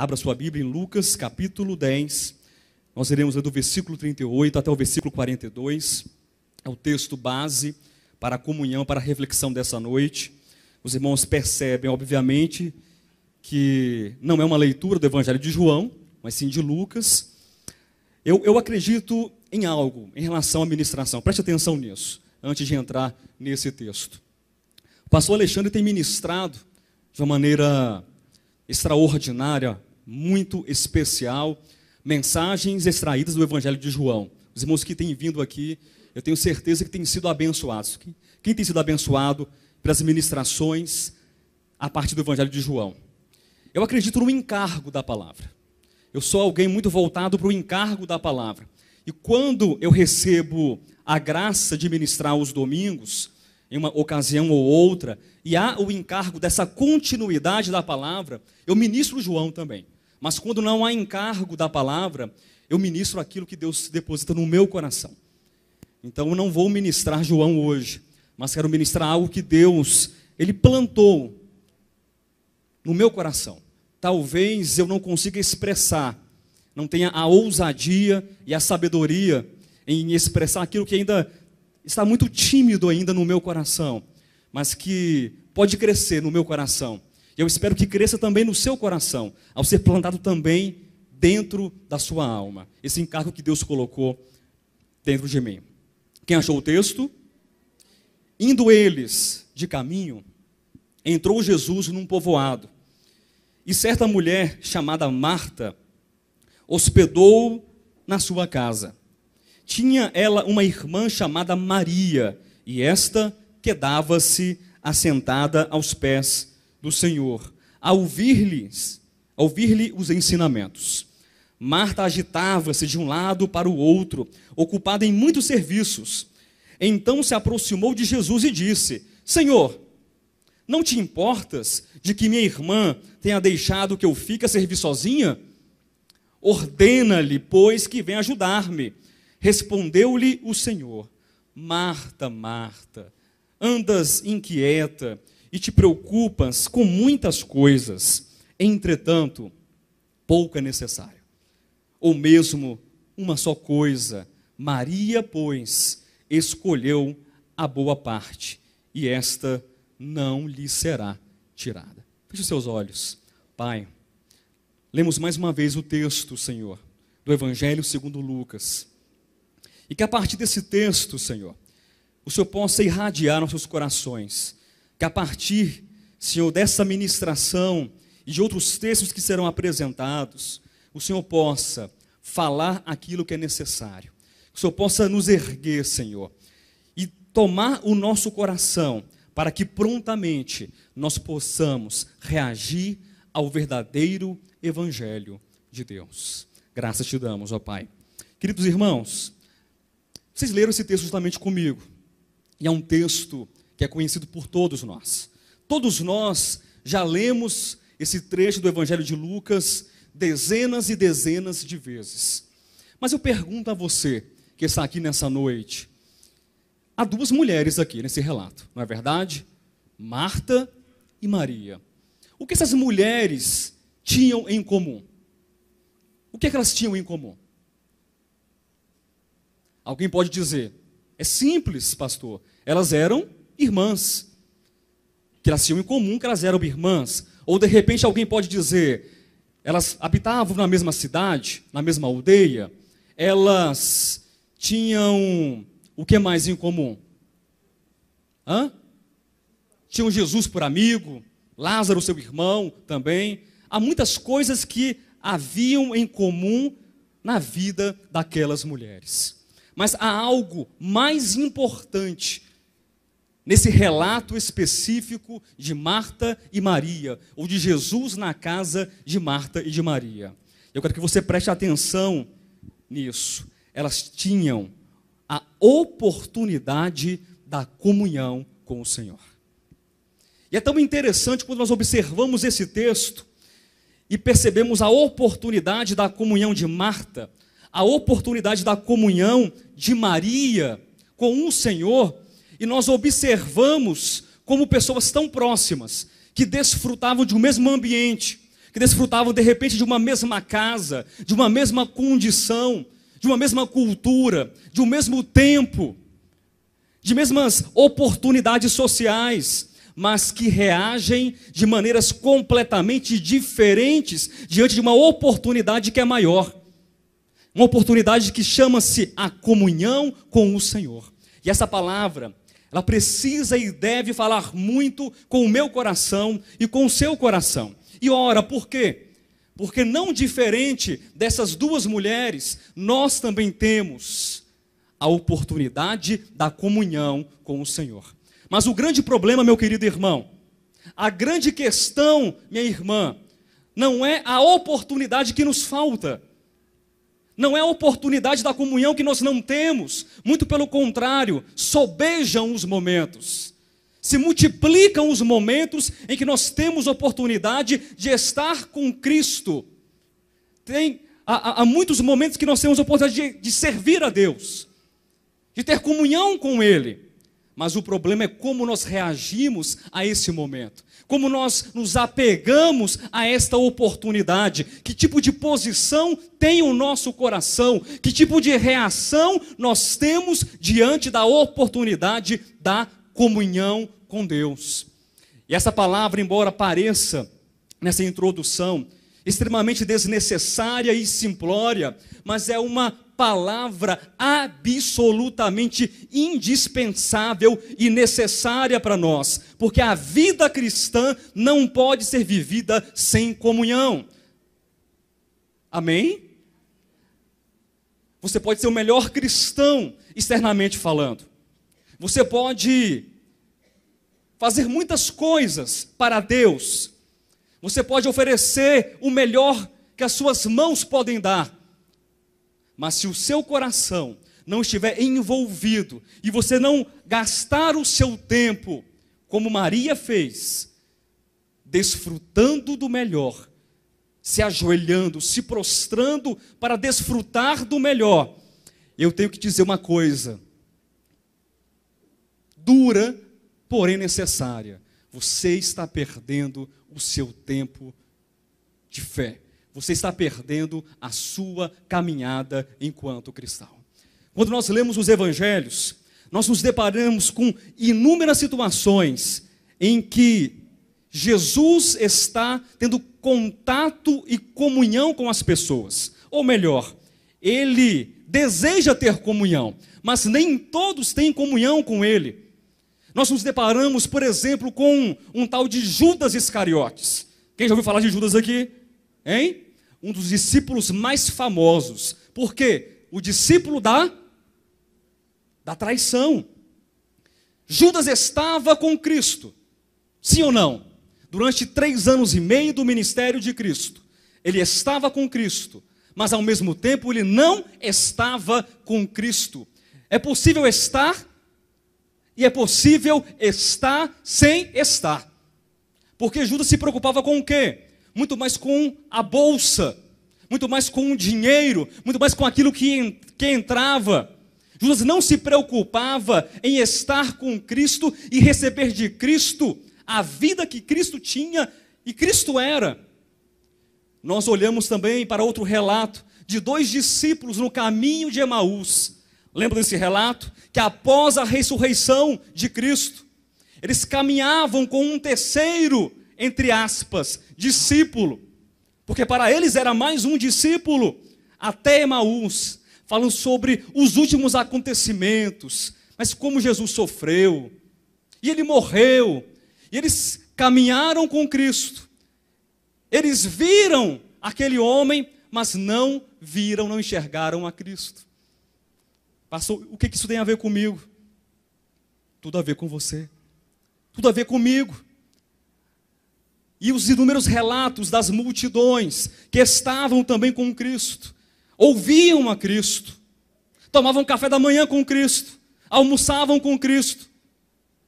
Abra sua Bíblia em Lucas capítulo 10. Nós iremos ler do versículo 38 até o versículo 42. É o texto base para a comunhão, para a reflexão dessa noite. Os irmãos percebem, obviamente, que não é uma leitura do Evangelho de João, mas sim de Lucas. Eu, eu acredito em algo em relação à ministração. Preste atenção nisso, antes de entrar nesse texto. O pastor Alexandre tem ministrado de uma maneira extraordinária muito especial, mensagens extraídas do Evangelho de João. Os irmãos que têm vindo aqui, eu tenho certeza que têm sido abençoados. Quem tem sido abençoado pelas ministrações a partir do Evangelho de João? Eu acredito no encargo da palavra. Eu sou alguém muito voltado para o encargo da palavra. E quando eu recebo a graça de ministrar os domingos, em uma ocasião ou outra, e há o encargo dessa continuidade da palavra, eu ministro João também. Mas quando não há encargo da palavra, eu ministro aquilo que Deus deposita no meu coração. Então eu não vou ministrar João hoje, mas quero ministrar algo que Deus, ele plantou no meu coração. Talvez eu não consiga expressar, não tenha a ousadia e a sabedoria em expressar aquilo que ainda está muito tímido ainda no meu coração, mas que pode crescer no meu coração eu espero que cresça também no seu coração, ao ser plantado também dentro da sua alma. Esse encargo que Deus colocou dentro de mim. Quem achou o texto? Indo eles de caminho, entrou Jesus num povoado. E certa mulher chamada Marta hospedou na sua casa. Tinha ela uma irmã chamada Maria, e esta quedava-se assentada aos pés do Senhor, a ouvir-lhes, a ouvir-lhe os ensinamentos. Marta agitava-se de um lado para o outro, ocupada em muitos serviços. Então se aproximou de Jesus e disse: Senhor, não te importas de que minha irmã tenha deixado que eu fique a servir sozinha? Ordena-lhe, pois, que venha ajudar-me. Respondeu-lhe o Senhor: Marta, Marta, andas inquieta e te preocupas com muitas coisas, entretanto, pouco é necessário, ou mesmo uma só coisa. Maria, pois, escolheu a boa parte, e esta não lhe será tirada. Feche seus olhos, Pai. Lemos mais uma vez o texto, Senhor, do Evangelho segundo Lucas. E que a partir desse texto, Senhor, o Senhor possa irradiar nossos corações que a partir, Senhor, dessa ministração e de outros textos que serão apresentados, o Senhor possa falar aquilo que é necessário. Que o Senhor possa nos erguer, Senhor, e tomar o nosso coração para que prontamente nós possamos reagir ao verdadeiro evangelho de Deus. Graças te damos, ó Pai. Queridos irmãos, vocês leram esse texto justamente comigo. E é um texto que é conhecido por todos nós. Todos nós já lemos esse trecho do Evangelho de Lucas dezenas e dezenas de vezes. Mas eu pergunto a você que está aqui nessa noite: há duas mulheres aqui nesse relato, não é verdade? Marta e Maria. O que essas mulheres tinham em comum? O que, é que elas tinham em comum? Alguém pode dizer, é simples, pastor, elas eram irmãs. Que elas tinham em comum que elas eram irmãs. Ou de repente alguém pode dizer, elas habitavam na mesma cidade, na mesma aldeia, elas tinham o que mais em comum? Hã? Tinham Jesus por amigo, Lázaro, seu irmão, também. Há muitas coisas que haviam em comum na vida daquelas mulheres. Mas há algo mais importante nesse relato específico de Marta e Maria, ou de Jesus na casa de Marta e de Maria. Eu quero que você preste atenção nisso. Elas tinham a oportunidade da comunhão com o Senhor. E é tão interessante quando nós observamos esse texto e percebemos a oportunidade da comunhão de Marta, a oportunidade da comunhão de Maria com o Senhor e nós observamos como pessoas tão próximas, que desfrutavam de um mesmo ambiente, que desfrutavam de repente de uma mesma casa, de uma mesma condição, de uma mesma cultura, de um mesmo tempo, de mesmas oportunidades sociais, mas que reagem de maneiras completamente diferentes diante de uma oportunidade que é maior. Uma oportunidade que chama-se a comunhão com o Senhor. E essa palavra, ela precisa e deve falar muito com o meu coração e com o seu coração. E ora, por quê? Porque não diferente dessas duas mulheres, nós também temos a oportunidade da comunhão com o Senhor. Mas o grande problema, meu querido irmão, a grande questão, minha irmã, não é a oportunidade que nos falta não é a oportunidade da comunhão que nós não temos, muito pelo contrário, sobejam os momentos. Se multiplicam os momentos em que nós temos oportunidade de estar com Cristo. Tem há, há muitos momentos que nós temos oportunidade de, de servir a Deus, de ter comunhão com Ele. Mas o problema é como nós reagimos a esse momento como nós nos apegamos a esta oportunidade, que tipo de posição tem o nosso coração, que tipo de reação nós temos diante da oportunidade da comunhão com Deus. E essa palavra, embora pareça nessa introdução extremamente desnecessária e simplória, mas é uma palavra absolutamente indispensável e necessária para nós, porque a vida cristã não pode ser vivida sem comunhão. Amém? Você pode ser o melhor cristão, externamente falando. Você pode fazer muitas coisas para Deus. Você pode oferecer o melhor que as suas mãos podem dar. Mas se o seu coração não estiver envolvido e você não gastar o seu tempo, como Maria fez, desfrutando do melhor, se ajoelhando, se prostrando para desfrutar do melhor, eu tenho que dizer uma coisa dura, porém necessária. Você está perdendo o seu tempo de fé você está perdendo a sua caminhada enquanto cristão. Quando nós lemos os evangelhos, nós nos deparamos com inúmeras situações em que Jesus está tendo contato e comunhão com as pessoas. Ou melhor, ele deseja ter comunhão, mas nem todos têm comunhão com ele. Nós nos deparamos, por exemplo, com um tal de Judas Iscariotes. Quem já ouviu falar de Judas aqui? Hein? Um dos discípulos mais famosos. Por quê? O discípulo da, da traição. Judas estava com Cristo. Sim ou não? Durante três anos e meio do ministério de Cristo. Ele estava com Cristo, mas ao mesmo tempo ele não estava com Cristo. É possível estar e é possível estar sem estar. Porque Judas se preocupava com o quê? muito mais com a bolsa, muito mais com o dinheiro, muito mais com aquilo que, que entrava. Judas não se preocupava em estar com Cristo e receber de Cristo a vida que Cristo tinha e Cristo era. Nós olhamos também para outro relato de dois discípulos no caminho de Emaús. Lembra desse relato? Que após a ressurreição de Cristo, eles caminhavam com um terceiro entre aspas, discípulo, porque para eles era mais um discípulo, até Emaús, falam sobre os últimos acontecimentos, mas como Jesus sofreu, e ele morreu, e eles caminharam com Cristo, eles viram aquele homem, mas não viram, não enxergaram a Cristo. Pastor, o que isso tem a ver comigo? Tudo a ver com você, tudo a ver comigo e os inúmeros relatos das multidões que estavam também com Cristo, ouviam a Cristo, tomavam café da manhã com Cristo, almoçavam com Cristo,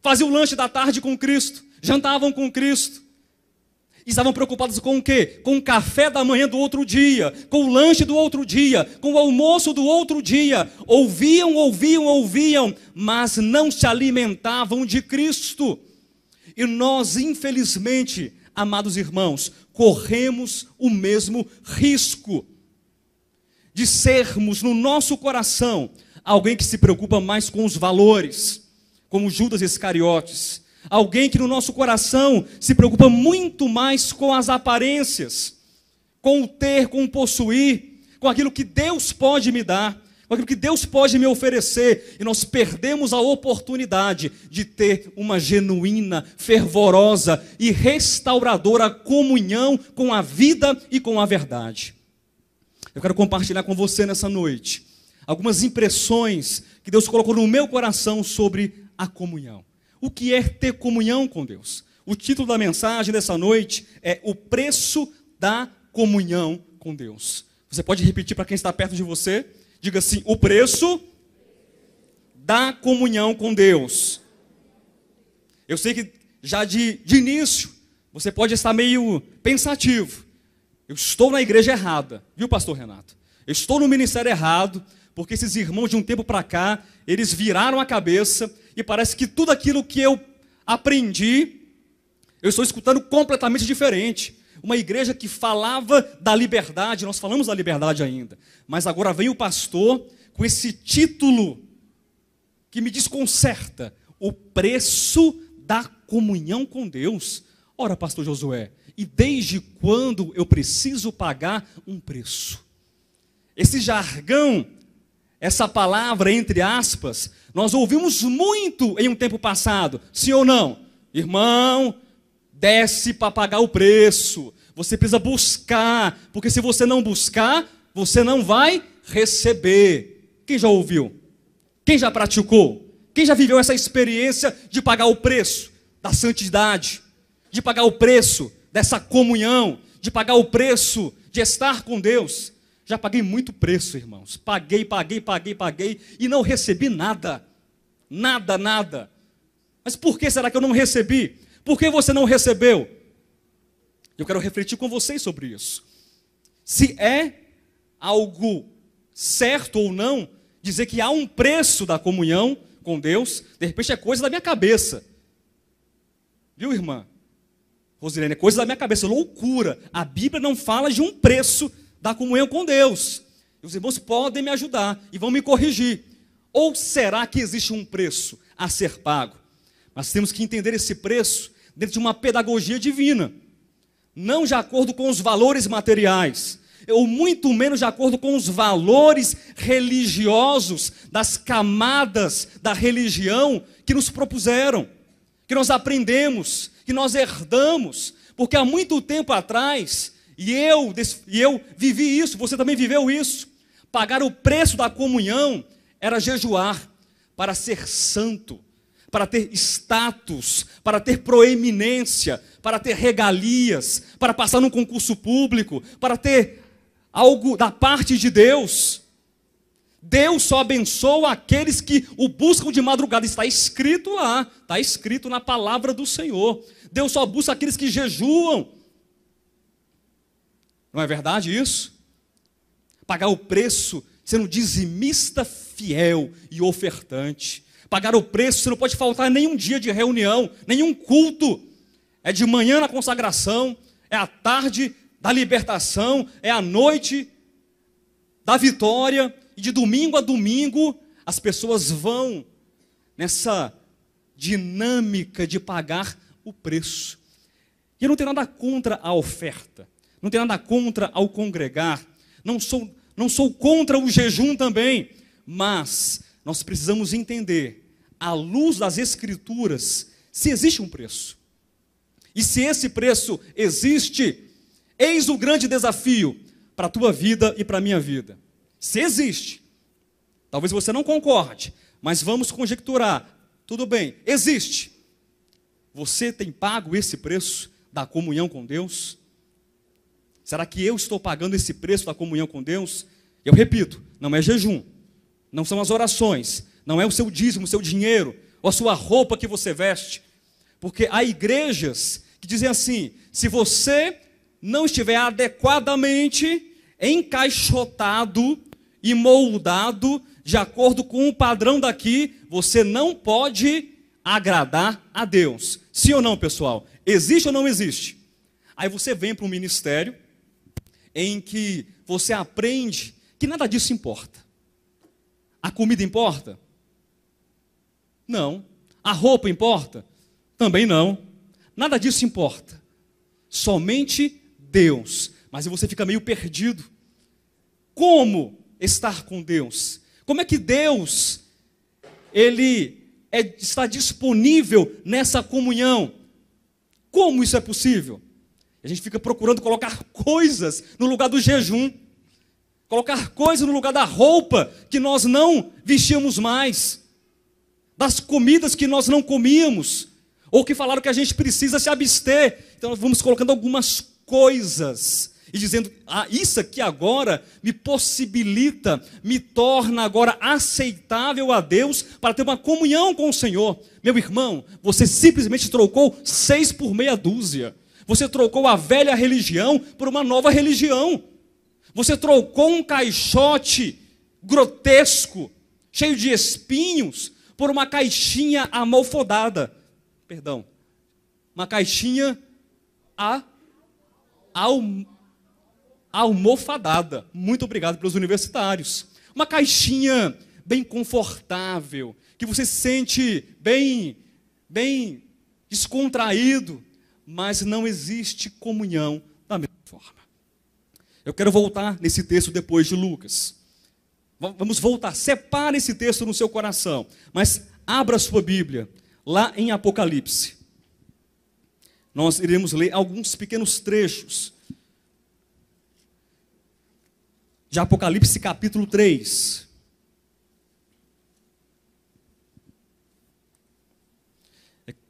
faziam lanche da tarde com Cristo, jantavam com Cristo. E estavam preocupados com o quê? Com o café da manhã do outro dia, com o lanche do outro dia, com o almoço do outro dia. Ouviam, ouviam, ouviam, mas não se alimentavam de Cristo. E nós, infelizmente, amados irmãos, corremos o mesmo risco de sermos no nosso coração alguém que se preocupa mais com os valores, como Judas Iscariotes, alguém que no nosso coração se preocupa muito mais com as aparências, com o ter, com o possuir, com aquilo que Deus pode me dar aquilo que Deus pode me oferecer, e nós perdemos a oportunidade de ter uma genuína, fervorosa e restauradora comunhão com a vida e com a verdade. Eu quero compartilhar com você nessa noite algumas impressões que Deus colocou no meu coração sobre a comunhão. O que é ter comunhão com Deus? O título da mensagem dessa noite é O Preço da Comunhão com Deus. Você pode repetir para quem está perto de você? Diga assim: o preço da comunhão com Deus. Eu sei que já de, de início você pode estar meio pensativo. Eu estou na igreja errada, viu, pastor Renato? Eu estou no ministério errado, porque esses irmãos de um tempo para cá, eles viraram a cabeça e parece que tudo aquilo que eu aprendi, eu estou escutando completamente diferente. Uma igreja que falava da liberdade, nós falamos da liberdade ainda, mas agora vem o pastor com esse título que me desconcerta: o preço da comunhão com Deus. Ora, pastor Josué, e desde quando eu preciso pagar um preço? Esse jargão, essa palavra entre aspas, nós ouvimos muito em um tempo passado, sim ou não? Irmão, desce para pagar o preço. Você precisa buscar, porque se você não buscar, você não vai receber. Quem já ouviu? Quem já praticou? Quem já viveu essa experiência de pagar o preço da santidade, de pagar o preço dessa comunhão, de pagar o preço de estar com Deus? Já paguei muito preço, irmãos. Paguei, paguei, paguei, paguei e não recebi nada. Nada, nada. Mas por que será que eu não recebi? Por que você não recebeu? Eu quero refletir com vocês sobre isso. Se é algo certo ou não, dizer que há um preço da comunhão com Deus, de repente é coisa da minha cabeça. Viu, irmã? Rosilene, é coisa da minha cabeça, loucura. A Bíblia não fala de um preço da comunhão com Deus. E os irmãos podem me ajudar e vão me corrigir. Ou será que existe um preço a ser pago? Nós temos que entender esse preço dentro de uma pedagogia divina, não de acordo com os valores materiais, ou muito menos de acordo com os valores religiosos das camadas da religião que nos propuseram, que nós aprendemos, que nós herdamos, porque há muito tempo atrás, e eu, e eu vivi isso, você também viveu isso, pagar o preço da comunhão era jejuar para ser santo para ter status, para ter proeminência, para ter regalias, para passar num concurso público, para ter algo da parte de Deus. Deus só abençoa aqueles que o buscam de madrugada. Está escrito lá, está escrito na palavra do Senhor. Deus só busca aqueles que jejuam. Não é verdade isso? Pagar o preço sendo dizimista fiel e ofertante. Pagar o preço, você não pode faltar nenhum dia de reunião, nenhum culto. É de manhã na consagração, é à tarde da libertação, é à noite da vitória, e de domingo a domingo as pessoas vão nessa dinâmica de pagar o preço. E eu não tenho nada contra a oferta, não tenho nada contra ao congregar, não sou, não sou contra o jejum também, mas nós precisamos entender à luz das Escrituras, se existe um preço. E se esse preço existe, eis o grande desafio para a tua vida e para a minha vida. Se existe, talvez você não concorde, mas vamos conjecturar. Tudo bem, existe. Você tem pago esse preço da comunhão com Deus? Será que eu estou pagando esse preço da comunhão com Deus? Eu repito, não é jejum, não são as orações, não é o seu dízimo, o seu dinheiro, ou a sua roupa que você veste. Porque há igrejas que dizem assim: se você não estiver adequadamente encaixotado e moldado de acordo com o padrão daqui, você não pode agradar a Deus. Sim ou não, pessoal? Existe ou não existe? Aí você vem para um ministério em que você aprende que nada disso importa. A comida importa? Não. A roupa importa? Também não. Nada disso importa. Somente Deus. Mas você fica meio perdido. Como estar com Deus? Como é que Deus ele é, está disponível nessa comunhão? Como isso é possível? A gente fica procurando colocar coisas no lugar do jejum, colocar coisas no lugar da roupa que nós não vestíamos mais das comidas que nós não comíamos, ou que falaram que a gente precisa se abster. Então nós vamos colocando algumas coisas e dizendo: ah, isso aqui agora me possibilita, me torna agora aceitável a Deus para ter uma comunhão com o Senhor. Meu irmão, você simplesmente trocou seis por meia dúzia. Você trocou a velha religião por uma nova religião. Você trocou um caixote grotesco, cheio de espinhos, por uma caixinha amalfodada. Perdão. Uma caixinha a, almofadada. Muito obrigado pelos universitários. Uma caixinha bem confortável, que você se sente bem, bem descontraído, mas não existe comunhão da mesma forma. Eu quero voltar nesse texto depois de Lucas. Vamos voltar, separe esse texto no seu coração, mas abra sua Bíblia lá em Apocalipse. Nós iremos ler alguns pequenos trechos de Apocalipse capítulo 3.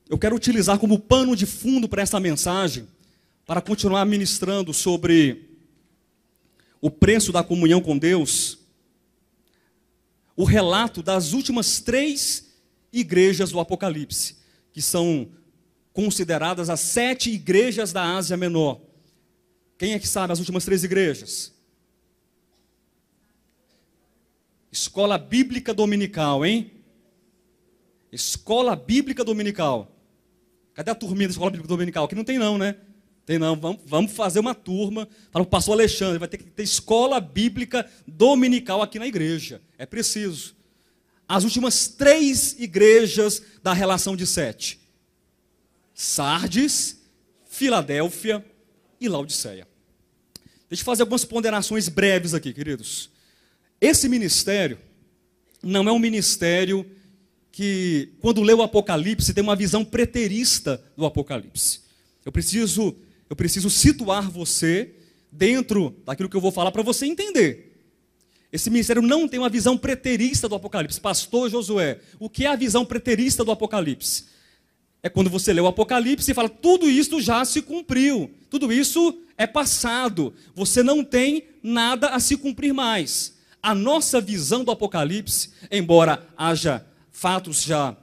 Eu quero utilizar como pano de fundo para essa mensagem, para continuar ministrando sobre o preço da comunhão com Deus o relato das últimas três igrejas do Apocalipse, que são consideradas as sete igrejas da Ásia Menor. Quem é que sabe as últimas três igrejas? Escola Bíblica Dominical, hein? Escola Bíblica Dominical. Cadê a turminha da Escola Bíblica Dominical? Que não tem não, né? Tem não, vamos, vamos fazer uma turma para o pastor Alexandre, vai ter que ter escola bíblica dominical aqui na igreja. É preciso. As últimas três igrejas da relação de sete: Sardes, Filadélfia e Laodiceia. Deixa eu fazer algumas ponderações breves aqui, queridos. Esse ministério não é um ministério que, quando lê o Apocalipse, tem uma visão preterista do Apocalipse. Eu preciso eu preciso situar você dentro daquilo que eu vou falar para você entender. Esse ministério não tem uma visão preterista do Apocalipse. Pastor Josué, o que é a visão preterista do Apocalipse? É quando você lê o Apocalipse e fala: tudo isso já se cumpriu, tudo isso é passado, você não tem nada a se cumprir mais. A nossa visão do Apocalipse, embora haja fatos já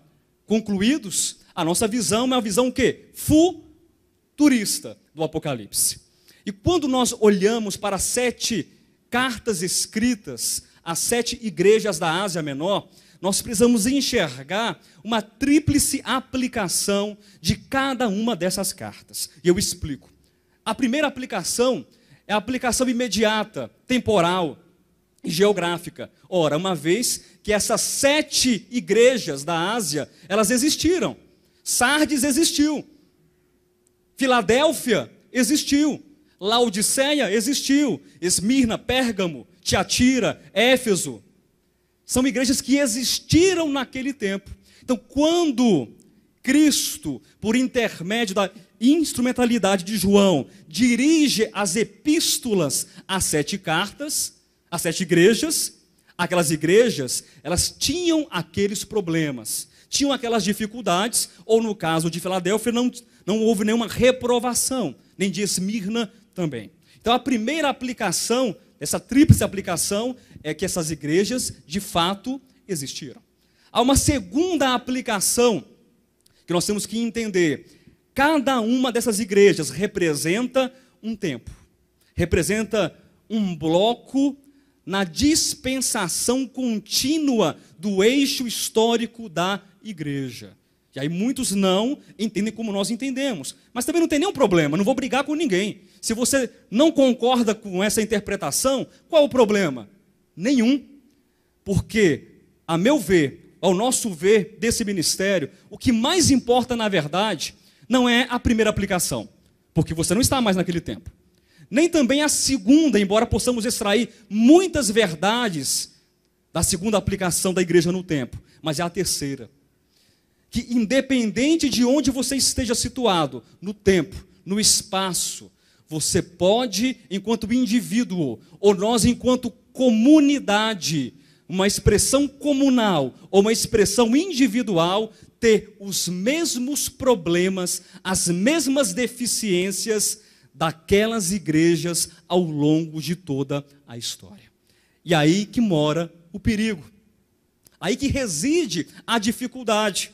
concluídos, a nossa visão é uma visão que futurista do Apocalipse. E quando nós olhamos para sete cartas escritas às sete igrejas da Ásia Menor, nós precisamos enxergar uma tríplice aplicação de cada uma dessas cartas. E eu explico. A primeira aplicação é a aplicação imediata, temporal e geográfica. Ora, uma vez que essas sete igrejas da Ásia, elas existiram. Sardes existiu, Filadélfia existiu, Laodiceia existiu, Esmirna, Pérgamo, Tiatira, Éfeso. São igrejas que existiram naquele tempo. Então, quando Cristo, por intermédio da instrumentalidade de João, dirige as epístolas às sete cartas, às sete igrejas, aquelas igrejas, elas tinham aqueles problemas, tinham aquelas dificuldades, ou no caso de Filadélfia, não, não houve nenhuma reprovação, nem de Esmirna também. Então a primeira aplicação, essa tríplice aplicação, é que essas igrejas de fato existiram. Há uma segunda aplicação que nós temos que entender. Cada uma dessas igrejas representa um tempo, representa um bloco na dispensação contínua do eixo histórico da igreja. E aí muitos não entendem como nós entendemos. Mas também não tem nenhum problema, não vou brigar com ninguém. Se você não concorda com essa interpretação, qual o problema? Nenhum. Porque, a meu ver, ao nosso ver desse ministério, o que mais importa, na verdade, não é a primeira aplicação, porque você não está mais naquele tempo. Nem também a segunda, embora possamos extrair muitas verdades da segunda aplicação da igreja no tempo, mas é a terceira que, independente de onde você esteja situado, no tempo, no espaço, você pode, enquanto indivíduo, ou nós, enquanto comunidade, uma expressão comunal ou uma expressão individual, ter os mesmos problemas, as mesmas deficiências daquelas igrejas ao longo de toda a história. E aí que mora o perigo. Aí que reside a dificuldade.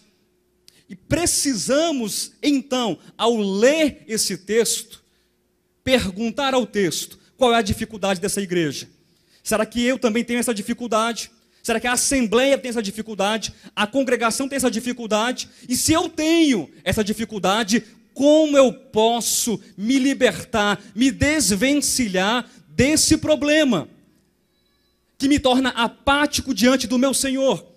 E precisamos, então, ao ler esse texto, perguntar ao texto qual é a dificuldade dessa igreja. Será que eu também tenho essa dificuldade? Será que a assembleia tem essa dificuldade? A congregação tem essa dificuldade? E se eu tenho essa dificuldade, como eu posso me libertar, me desvencilhar desse problema que me torna apático diante do meu Senhor?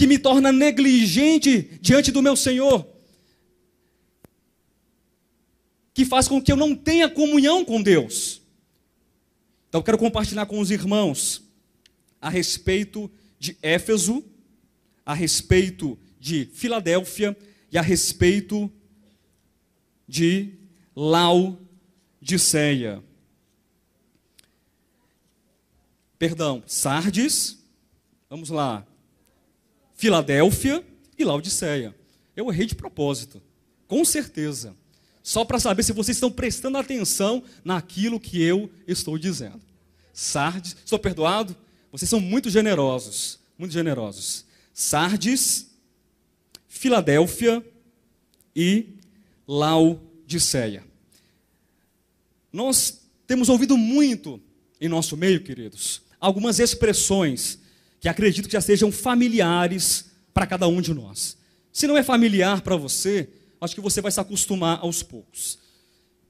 que me torna negligente diante do meu Senhor, que faz com que eu não tenha comunhão com Deus. Então, eu quero compartilhar com os irmãos a respeito de Éfeso, a respeito de Filadélfia e a respeito de Laodiceia. Perdão, Sardes. Vamos lá. Filadélfia e Laodiceia. Eu é errei de propósito, com certeza. Só para saber se vocês estão prestando atenção naquilo que eu estou dizendo. Sardes, estou perdoado? Vocês são muito generosos, muito generosos. Sardes, Filadélfia e Laodiceia. Nós temos ouvido muito em nosso meio, queridos, algumas expressões que acredito que já sejam familiares para cada um de nós. Se não é familiar para você, acho que você vai se acostumar aos poucos.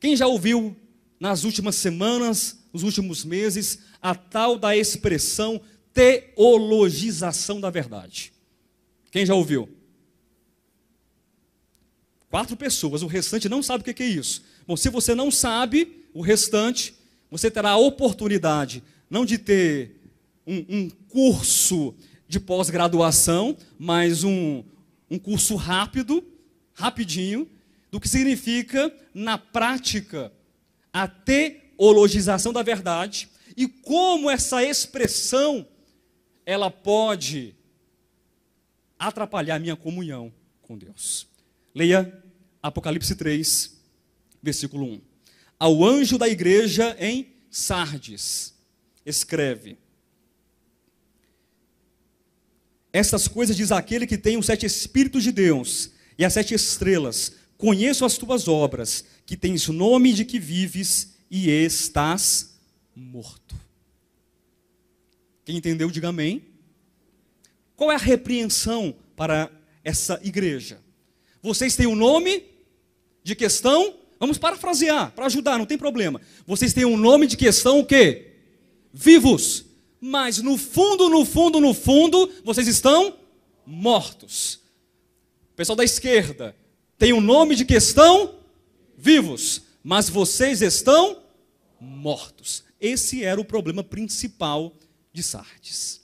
Quem já ouviu nas últimas semanas, nos últimos meses, a tal da expressão teologização da verdade? Quem já ouviu? Quatro pessoas, o restante não sabe o que é isso. Bom, se você não sabe o restante, você terá a oportunidade não de ter um, um curso de pós-graduação, mas um, um curso rápido, rapidinho, do que significa, na prática, a teologização da verdade e como essa expressão ela pode atrapalhar a minha comunhão com Deus. Leia Apocalipse 3, versículo 1. Ao anjo da igreja em Sardes, escreve: Essas coisas diz aquele que tem os sete Espíritos de Deus e as sete estrelas. Conheço as tuas obras, que tens nome de que vives e estás morto. Quem entendeu, diga amém. Qual é a repreensão para essa igreja? Vocês têm o um nome de questão, vamos parafrasear, para ajudar, não tem problema. Vocês têm o um nome de questão o quê? Vivos mas no fundo, no fundo, no fundo, vocês estão mortos. O pessoal da esquerda tem o um nome de que estão vivos, mas vocês estão mortos. Esse era o problema principal de Sardes.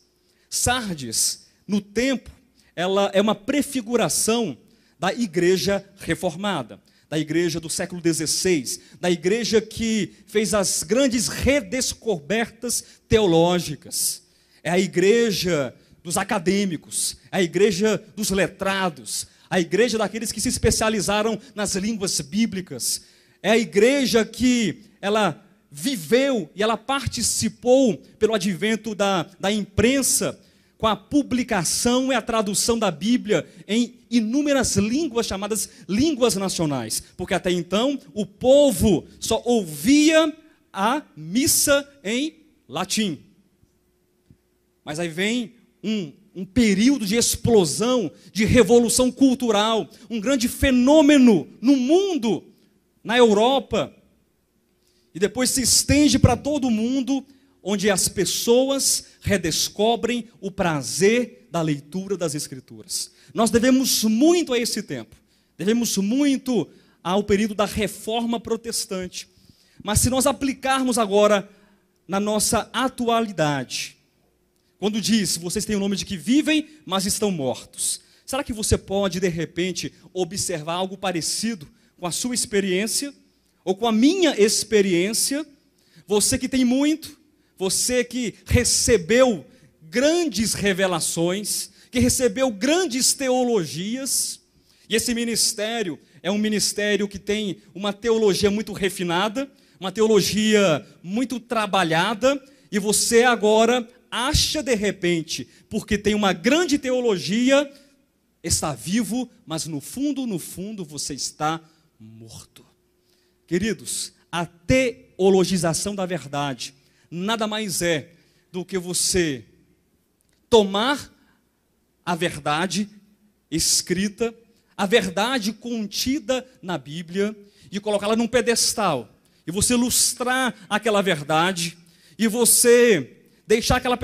Sardes, no tempo, ela é uma prefiguração da igreja reformada da igreja do século XVI, da igreja que fez as grandes redescobertas teológicas. É a igreja dos acadêmicos, é a igreja dos letrados, a igreja daqueles que se especializaram nas línguas bíblicas. É a igreja que ela viveu e ela participou pelo advento da, da imprensa com a publicação e a tradução da Bíblia em inúmeras línguas chamadas línguas nacionais, porque até então o povo só ouvia a missa em latim. Mas aí vem um, um período de explosão, de revolução cultural, um grande fenômeno no mundo, na Europa, e depois se estende para todo o mundo onde as pessoas redescobrem o prazer da leitura das Escrituras. Nós devemos muito a esse tempo, devemos muito ao período da reforma protestante. Mas se nós aplicarmos agora na nossa atualidade, quando diz, vocês têm o nome de que vivem, mas estão mortos. Será que você pode, de repente, observar algo parecido com a sua experiência ou com a minha experiência? Você que tem muito, você que recebeu grandes revelações, que recebeu grandes teologias, e esse ministério é um ministério que tem uma teologia muito refinada, uma teologia muito trabalhada, e você agora acha de repente, porque tem uma grande teologia, está vivo, mas no fundo, no fundo, você está morto. Queridos, a teologização da verdade nada mais é do que você tomar a verdade escrita, a verdade contida na Bíblia e colocá-la num pedestal. E você ilustrar aquela verdade e você deixar aquela,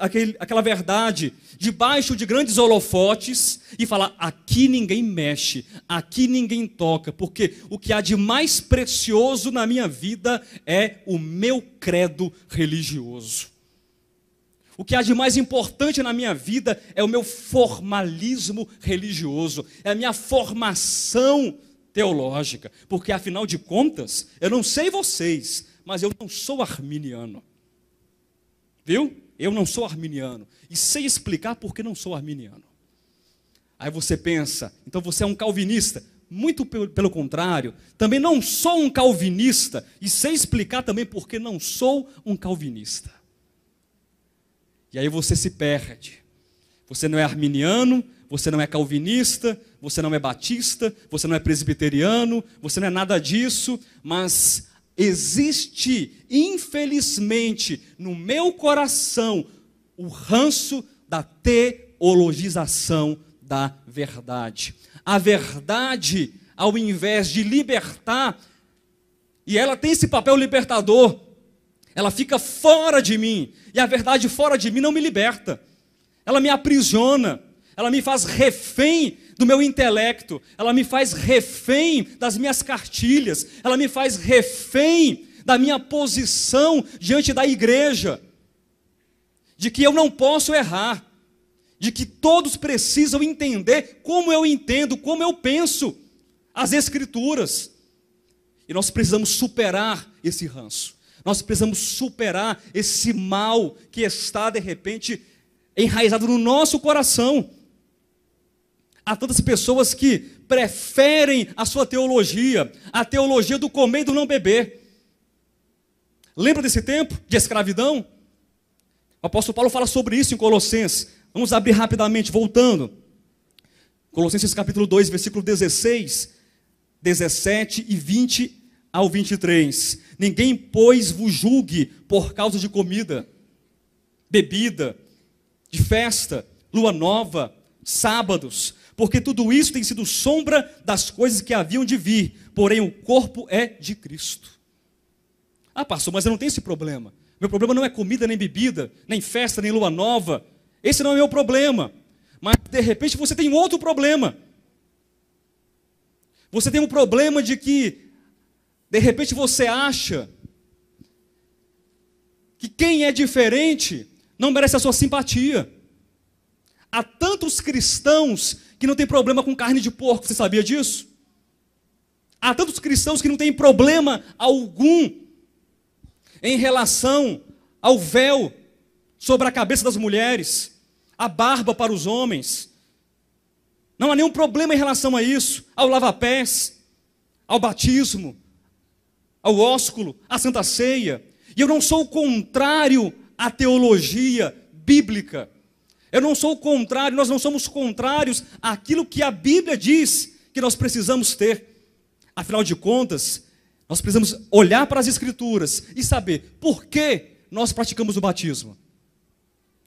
aquele, aquela verdade debaixo de grandes holofotes e falar: aqui ninguém mexe, aqui ninguém toca, porque o que há de mais precioso na minha vida é o meu credo religioso. O que há de mais importante na minha vida é o meu formalismo religioso, é a minha formação teológica, porque afinal de contas, eu não sei vocês, mas eu não sou arminiano. Viu? Eu não sou arminiano. E sei explicar por que não sou arminiano. Aí você pensa, então você é um calvinista. Muito pelo, contrário, também não sou um calvinista. E sei explicar também por que não sou um calvinista. E aí você se perde. Você não é arminiano, você não é calvinista, você não é batista, você não é presbiteriano, você não é nada disso, mas Existe, infelizmente, no meu coração o ranço da teologização da verdade. A verdade, ao invés de libertar, e ela tem esse papel libertador, ela fica fora de mim, e a verdade fora de mim não me liberta, ela me aprisiona, ela me faz refém do meu intelecto, ela me faz refém das minhas cartilhas, ela me faz refém da minha posição diante da igreja, de que eu não posso errar, de que todos precisam entender como eu entendo, como eu penso as Escrituras. E nós precisamos superar esse ranço. Nós precisamos superar esse mal que está, de repente, enraizado no nosso coração. Há tantas pessoas que preferem a sua teologia, a teologia do comer e do não beber. Lembra desse tempo de escravidão? O apóstolo Paulo fala sobre isso em Colossenses. Vamos abrir rapidamente, voltando. Colossenses capítulo 2, versículo 16, 17 e 20 ao 23. Ninguém, pois, vos julgue por causa de comida, bebida, de festa, lua nova, sábados, porque tudo isso tem sido sombra das coisas que haviam de vir, porém o corpo é de Cristo. Ah, pastor, mas eu não tenho esse problema. Meu problema não é comida, nem bebida, nem festa, nem lua nova. Esse não é o meu problema. Mas de repente você tem outro problema. Você tem um problema de que de repente você acha que quem é diferente não merece a sua simpatia. Há tantos cristãos que não tem problema com carne de porco. Você sabia disso? Há tantos cristãos que não têm problema algum em relação ao véu sobre a cabeça das mulheres, a barba para os homens. Não há nenhum problema em relação a isso, ao lavapés, ao batismo, ao ósculo, à santa ceia. E eu não sou contrário à teologia bíblica. Eu não sou o contrário, nós não somos contrários àquilo que a Bíblia diz que nós precisamos ter. Afinal de contas, nós precisamos olhar para as Escrituras e saber por que nós praticamos o batismo.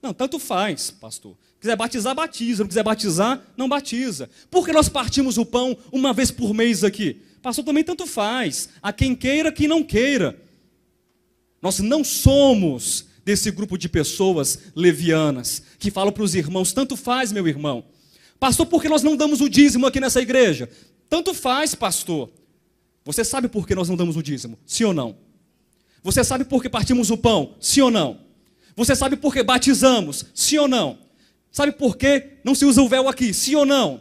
Não, tanto faz, pastor. Quiser batizar, batiza. Não quiser batizar, não batiza. Por que nós partimos o pão uma vez por mês aqui? Pastor, também tanto faz. A quem queira, quem não queira. Nós não somos desse grupo de pessoas levianas, que falam para os irmãos: tanto faz, meu irmão. Pastor, por que nós não damos o dízimo aqui nessa igreja? Tanto faz, pastor. Você sabe por que nós não damos o dízimo? Sim ou não? Você sabe por que partimos o pão? Sim ou não? Você sabe por que batizamos? Sim ou não? Sabe por que não se usa o véu aqui? Sim ou não?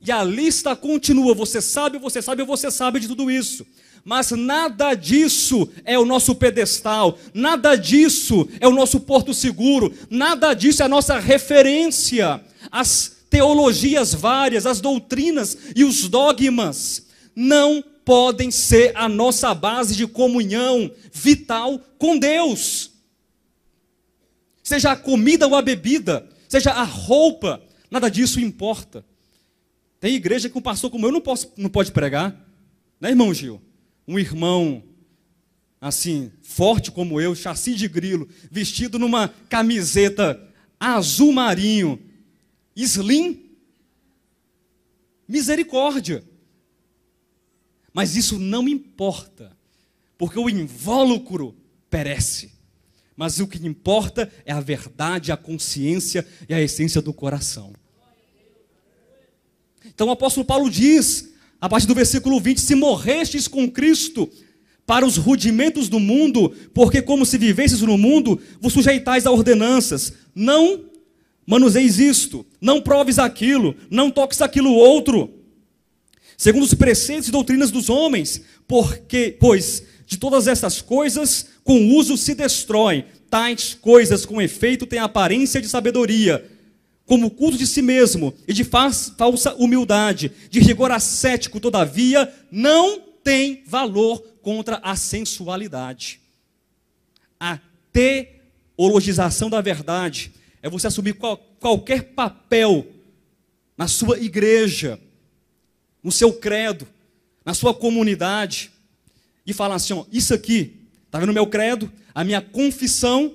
E a lista continua. Você sabe, você sabe, você sabe de tudo isso mas nada disso é o nosso pedestal, nada disso é o nosso porto seguro, nada disso é a nossa referência. As teologias várias, as doutrinas e os dogmas não podem ser a nossa base de comunhão vital com Deus. Seja a comida ou a bebida, seja a roupa, nada disso importa. Tem igreja que um pastor como eu não, posso, não pode pregar, né, irmão Gil? um irmão assim, forte como eu, chassi de grilo, vestido numa camiseta azul marinho, slim, misericórdia. Mas isso não importa, porque o invólucro perece. Mas o que importa é a verdade, a consciência e a essência do coração. Então o apóstolo Paulo diz a partir do versículo 20: Se morrestes com Cristo para os rudimentos do mundo, porque como se vivesses no mundo, vos sujeitais a ordenanças. Não manuseis isto, não proves aquilo, não toques aquilo outro, segundo os preceitos e doutrinas dos homens, porque, pois, de todas essas coisas, com uso se destroem. Tais coisas, com efeito, têm aparência de sabedoria, como culto de si mesmo e de falsa humildade, de rigor ascético, todavia, não tem valor contra a sensualidade. A teologização da verdade é você assumir qual, qualquer papel na sua igreja, no seu credo, na sua comunidade, e falar assim: ó, isso aqui, está vendo o meu credo, a minha confissão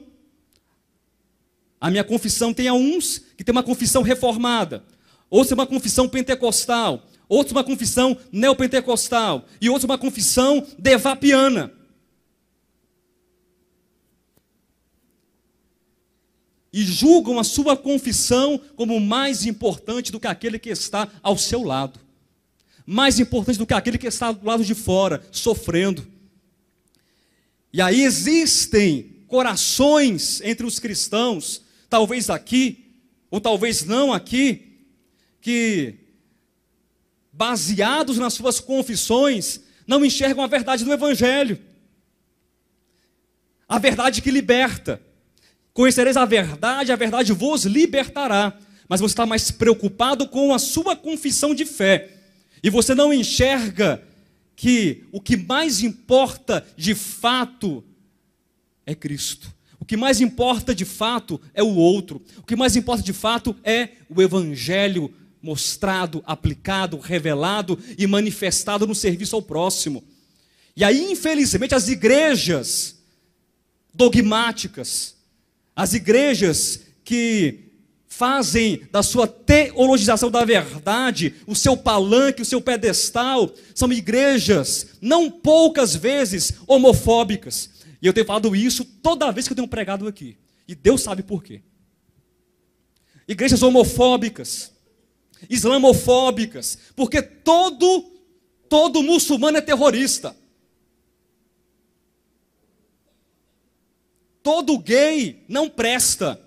a minha confissão tem alguns uns que tem uma confissão reformada, outros uma confissão pentecostal, outros uma confissão neopentecostal e outros uma confissão devapiana. E julgam a sua confissão como mais importante do que aquele que está ao seu lado. Mais importante do que aquele que está do lado de fora, sofrendo. E aí existem corações entre os cristãos talvez aqui, ou talvez não aqui, que, baseados nas suas confissões, não enxergam a verdade do Evangelho. A verdade que liberta. Conhecereis a verdade, a verdade vos libertará. Mas você está mais preocupado com a sua confissão de fé. E você não enxerga que o que mais importa de fato é Cristo. O que mais importa de fato é o outro. O que mais importa de fato é o evangelho mostrado, aplicado, revelado e manifestado no serviço ao próximo. E aí, infelizmente, as igrejas dogmáticas, as igrejas que fazem da sua teologização da verdade o seu palanque, o seu pedestal, são igrejas, não poucas vezes, homofóbicas, e eu tenho falado isso toda vez que eu tenho pregado aqui. E Deus sabe por quê. Igrejas homofóbicas, islamofóbicas, porque todo todo muçulmano é terrorista. Todo gay não presta.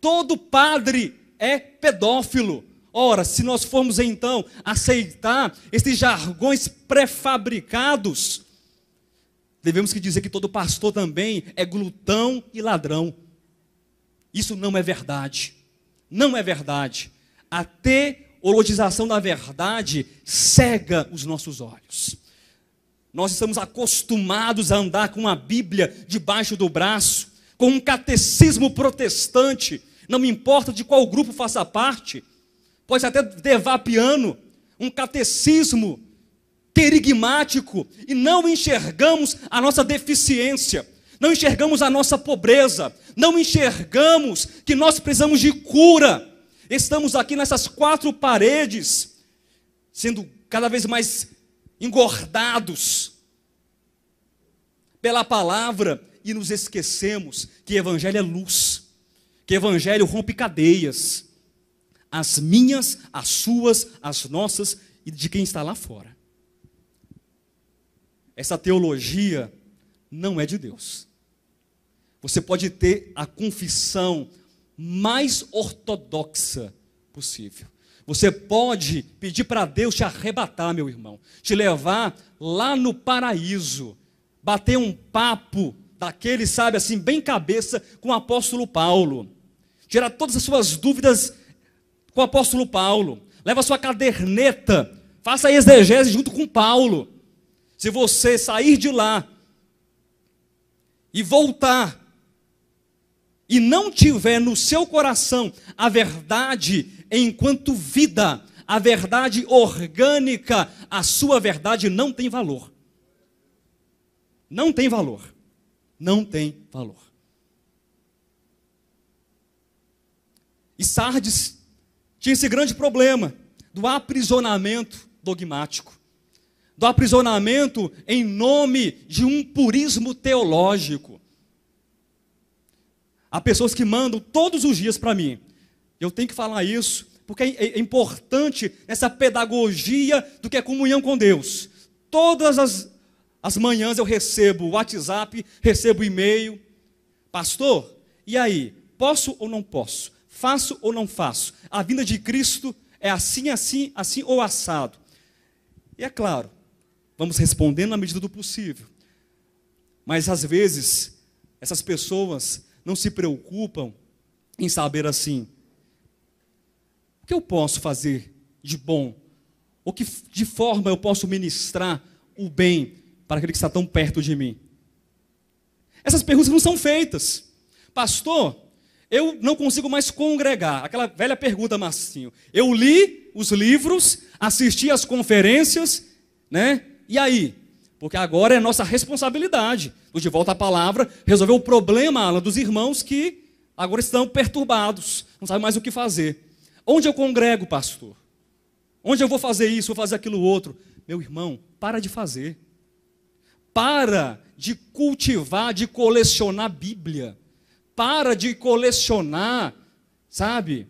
Todo padre é pedófilo. Ora, se nós formos então aceitar esses jargões prefabricados, devemos que dizer que todo pastor também é glutão e ladrão. Isso não é verdade. Não é verdade. A teologização da verdade cega os nossos olhos. Nós estamos acostumados a andar com a Bíblia debaixo do braço, com um catecismo protestante, não importa de qual grupo faça parte, pode até devar piano, um catecismo terigmático e não enxergamos a nossa deficiência, não enxergamos a nossa pobreza, não enxergamos que nós precisamos de cura. Estamos aqui nessas quatro paredes, sendo cada vez mais engordados pela palavra e nos esquecemos que evangelho é luz, que evangelho rompe cadeias, as minhas, as suas, as nossas e de quem está lá fora essa teologia não é de Deus. Você pode ter a confissão mais ortodoxa possível. Você pode pedir para Deus te arrebatar, meu irmão, te levar lá no paraíso, bater um papo daquele, sabe, assim, bem cabeça com o apóstolo Paulo. Tirar todas as suas dúvidas com o apóstolo Paulo. Leva sua caderneta, faça exegese junto com Paulo se você sair de lá e voltar e não tiver no seu coração a verdade enquanto vida, a verdade orgânica, a sua verdade não tem valor. Não tem valor. Não tem valor. E Sardes tinha esse grande problema do aprisionamento dogmático do aprisionamento em nome de um purismo teológico. Há pessoas que mandam todos os dias para mim. Eu tenho que falar isso, porque é, é importante essa pedagogia do que é comunhão com Deus. Todas as, as manhãs eu recebo WhatsApp, recebo e-mail. Pastor, e aí? Posso ou não posso? Faço ou não faço? A vinda de Cristo é assim, assim, assim ou assado. E é claro, vamos respondendo na medida do possível. Mas às vezes, essas pessoas não se preocupam em saber assim: o que eu posso fazer de bom? Ou que de forma eu posso ministrar o bem para aquele que está tão perto de mim? Essas perguntas não são feitas. Pastor, eu não consigo mais congregar. Aquela velha pergunta, Marcinho. Eu li os livros, assisti às conferências, né? E aí? Porque agora é nossa responsabilidade, de volta à palavra, resolver o problema Alan, dos irmãos que agora estão perturbados, não sabem mais o que fazer. Onde eu congrego, pastor? Onde eu vou fazer isso, vou fazer aquilo outro? Meu irmão, para de fazer. Para de cultivar, de colecionar Bíblia. Para de colecionar, sabe?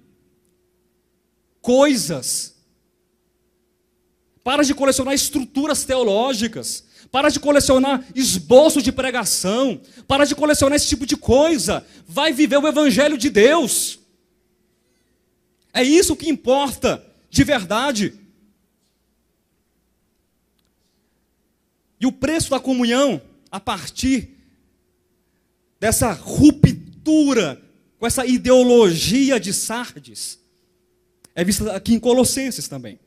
Coisas para de colecionar estruturas teológicas. Para de colecionar esboços de pregação. Para de colecionar esse tipo de coisa. Vai viver o Evangelho de Deus. É isso que importa, de verdade. E o preço da comunhão, a partir dessa ruptura com essa ideologia de Sardes, é vista aqui em Colossenses também.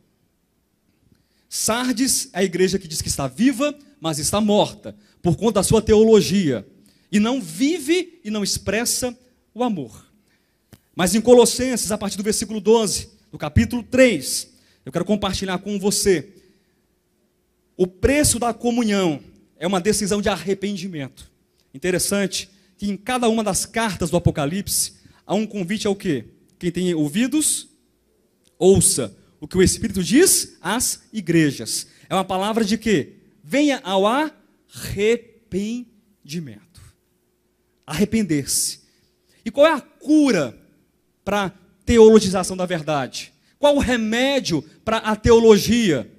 Sardes é a igreja que diz que está viva, mas está morta, por conta da sua teologia. E não vive e não expressa o amor. Mas em Colossenses, a partir do versículo 12, do capítulo 3, eu quero compartilhar com você. O preço da comunhão é uma decisão de arrependimento. Interessante que em cada uma das cartas do Apocalipse há um convite ao quê? Quem tem ouvidos, ouça o que o Espírito diz às igrejas. É uma palavra de que Venha ao arrependimento. Arrepender-se. E qual é a cura para a teologização da verdade? Qual o remédio para a teologia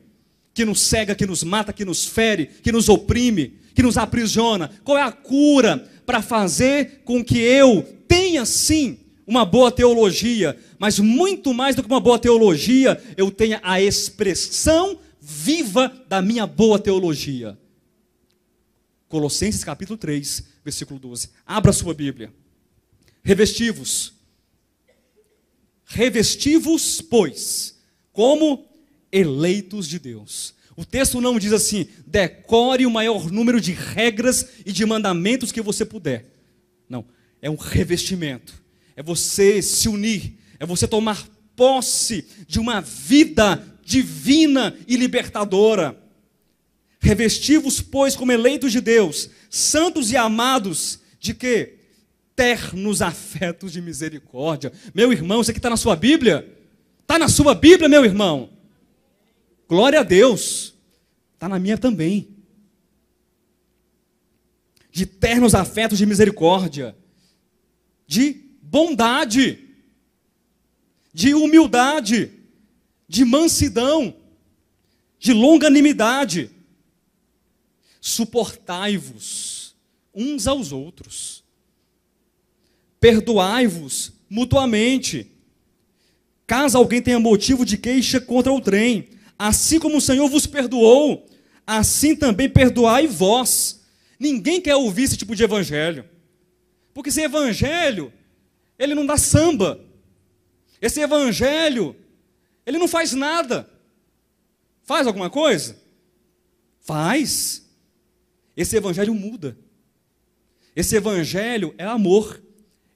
que nos cega, que nos mata, que nos fere, que nos oprime, que nos aprisiona? Qual é a cura para fazer com que eu tenha sim uma boa teologia, mas muito mais do que uma boa teologia, eu tenha a expressão viva da minha boa teologia. Colossenses capítulo 3, versículo 12. Abra sua Bíblia. Revestivos. Revestivos, pois, como eleitos de Deus. O texto não diz assim: decore o maior número de regras e de mandamentos que você puder. Não, é um revestimento é você se unir, é você tomar posse de uma vida divina e libertadora. Revestivos, pois, como eleitos de Deus, santos e amados, de quê? Ternos afetos de misericórdia. Meu irmão, isso aqui está na sua Bíblia? Está na sua Bíblia, meu irmão? Glória a Deus. Está na minha também. De ternos afetos de misericórdia. De bondade, de humildade, de mansidão, de longanimidade. Suportai-vos uns aos outros, perdoai-vos mutuamente. Caso alguém tenha motivo de queixa contra o trem, assim como o Senhor vos perdoou, assim também perdoai vós. Ninguém quer ouvir esse tipo de evangelho. Porque esse evangelho ele não dá samba. Esse evangelho, ele não faz nada. Faz alguma coisa? Faz. Esse evangelho muda. Esse evangelho é amor.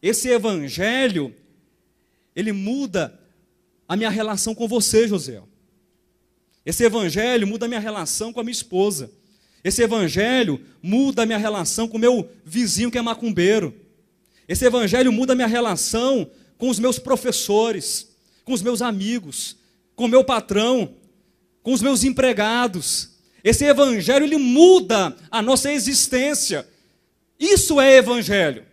Esse evangelho, ele muda a minha relação com você, José. Esse evangelho muda a minha relação com a minha esposa. Esse evangelho muda a minha relação com o meu vizinho que é macumbeiro. Esse evangelho muda minha relação com os meus professores, com os meus amigos, com o meu patrão, com os meus empregados. Esse evangelho ele muda a nossa existência. Isso é evangelho.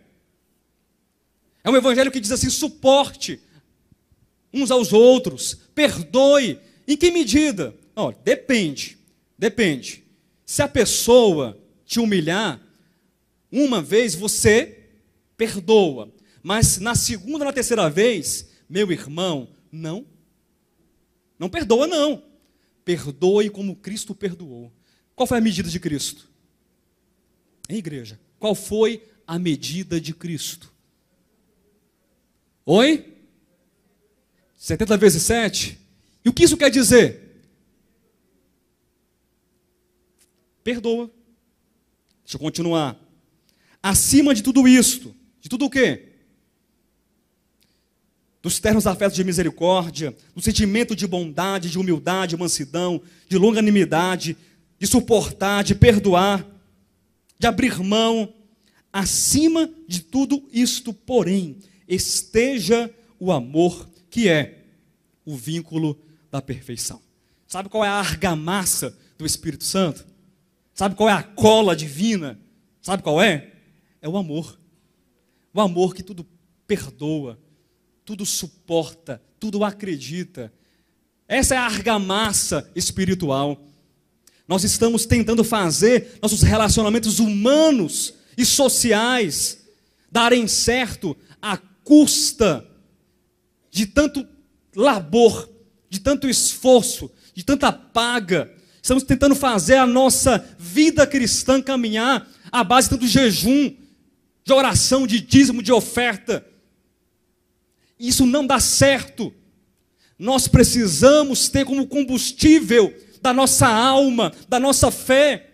É um evangelho que diz assim: suporte uns aos outros, perdoe. Em que medida? Olha, depende. Depende. Se a pessoa te humilhar, uma vez você perdoa. Mas na segunda, na terceira vez, meu irmão, não. Não perdoa, não. Perdoe como Cristo perdoou. Qual foi a medida de Cristo? Em igreja? Qual foi a medida de Cristo? Oi? 70 vezes 7? E o que isso quer dizer? Perdoa. Deixa eu continuar. Acima de tudo isto, de tudo o quê? Dos ternos afetos de misericórdia, do sentimento de bondade, de humildade, mansidão, de longanimidade, de suportar, de perdoar, de abrir mão. Acima de tudo isto, porém, esteja o amor, que é o vínculo da perfeição. Sabe qual é a argamassa do Espírito Santo? Sabe qual é a cola divina? Sabe qual é? É o amor. O amor que tudo perdoa, tudo suporta, tudo acredita. Essa é a argamassa espiritual. Nós estamos tentando fazer nossos relacionamentos humanos e sociais darem certo à custa de tanto labor, de tanto esforço, de tanta paga. Estamos tentando fazer a nossa vida cristã caminhar à base de tanto jejum, de oração, de dízimo, de oferta. Isso não dá certo. Nós precisamos ter como combustível da nossa alma, da nossa fé,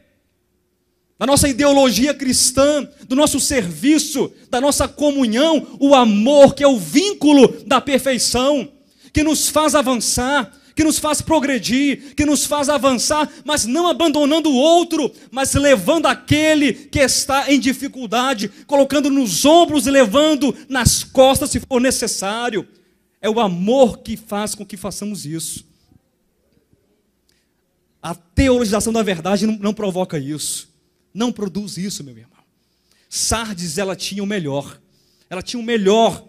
da nossa ideologia cristã, do nosso serviço, da nossa comunhão, o amor, que é o vínculo da perfeição, que nos faz avançar, que nos faz progredir, que nos faz avançar, mas não abandonando o outro, mas levando aquele que está em dificuldade, colocando nos ombros e levando nas costas se for necessário. É o amor que faz com que façamos isso. A teologização da verdade não, não provoca isso. Não produz isso, meu irmão. Sardes, ela tinha o melhor. Ela tinha o melhor.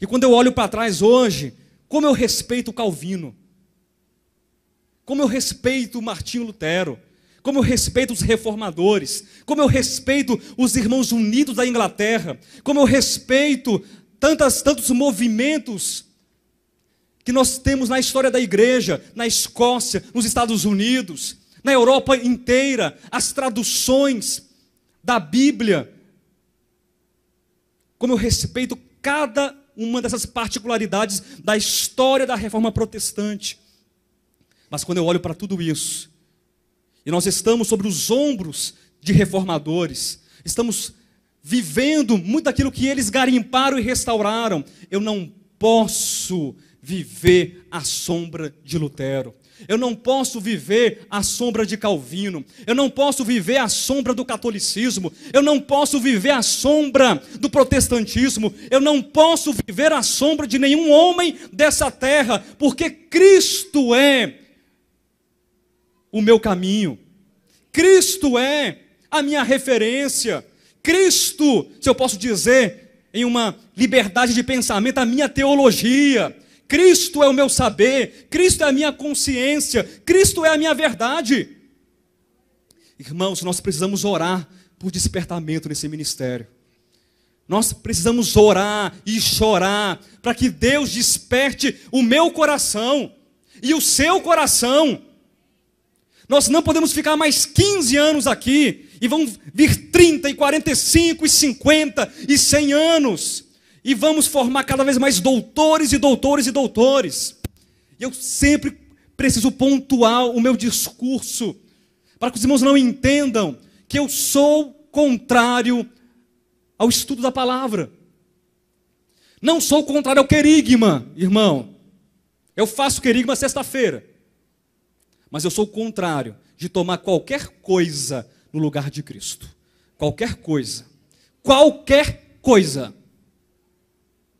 E quando eu olho para trás hoje, como eu respeito o Calvino. Como eu respeito o Martinho Lutero, como eu respeito os reformadores, como eu respeito os Irmãos Unidos da Inglaterra, como eu respeito tantas, tantos movimentos que nós temos na história da igreja, na Escócia, nos Estados Unidos, na Europa inteira, as traduções da Bíblia. Como eu respeito cada uma dessas particularidades da história da reforma protestante. Mas quando eu olho para tudo isso, e nós estamos sobre os ombros de reformadores, estamos vivendo muito aquilo que eles garimparam e restauraram, eu não posso viver à sombra de Lutero. Eu não posso viver à sombra de Calvino. Eu não posso viver à sombra do catolicismo. Eu não posso viver à sombra do protestantismo. Eu não posso viver à sombra de nenhum homem dessa terra, porque Cristo é o meu caminho. Cristo é a minha referência. Cristo, se eu posso dizer, em uma liberdade de pensamento, a minha teologia. Cristo é o meu saber, Cristo é a minha consciência, Cristo é a minha verdade. Irmãos, nós precisamos orar por despertamento nesse ministério. Nós precisamos orar e chorar para que Deus desperte o meu coração e o seu coração nós não podemos ficar mais 15 anos aqui e vão vir 30 e 45 e 50 e 100 anos e vamos formar cada vez mais doutores e doutores e doutores. Eu sempre preciso pontuar o meu discurso para que os irmãos não entendam que eu sou contrário ao estudo da palavra. Não sou contrário ao querigma, irmão. Eu faço querigma sexta-feira. Mas eu sou o contrário de tomar qualquer coisa no lugar de Cristo. Qualquer coisa. Qualquer coisa.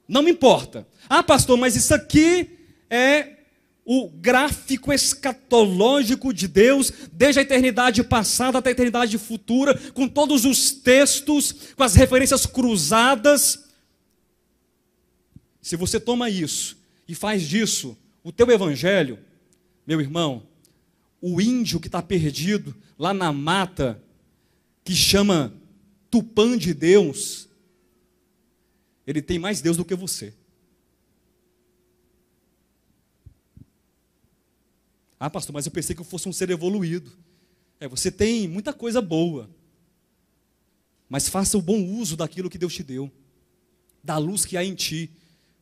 Não me importa. Ah, pastor, mas isso aqui é o gráfico escatológico de Deus, desde a eternidade passada até a eternidade futura, com todos os textos, com as referências cruzadas. Se você toma isso e faz disso o teu evangelho, meu irmão, o índio que está perdido lá na mata, que chama Tupã de Deus, ele tem mais Deus do que você. Ah, pastor, mas eu pensei que eu fosse um ser evoluído. É, você tem muita coisa boa. Mas faça o bom uso daquilo que Deus te deu, da luz que há em ti.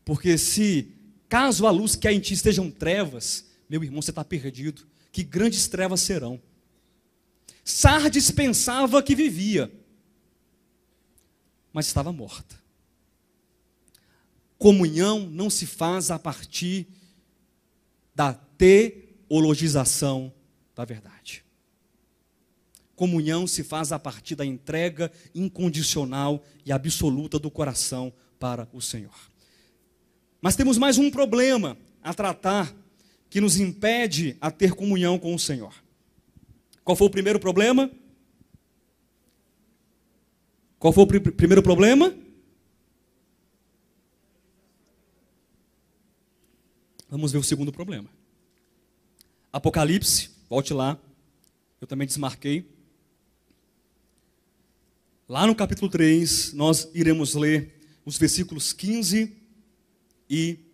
Porque se, caso a luz que há em ti estejam trevas, meu irmão, você está perdido que grandes trevas serão. Sardes pensava que vivia, mas estava morta. Comunhão não se faz a partir da teologização da verdade. Comunhão se faz a partir da entrega incondicional e absoluta do coração para o Senhor. Mas temos mais um problema a tratar que nos impede a ter comunhão com o Senhor. Qual foi o primeiro problema? Qual foi o pr primeiro problema? Vamos ver o segundo problema. Apocalipse, volte lá. Eu também desmarquei. Lá no capítulo 3, nós iremos ler os versículos 15 e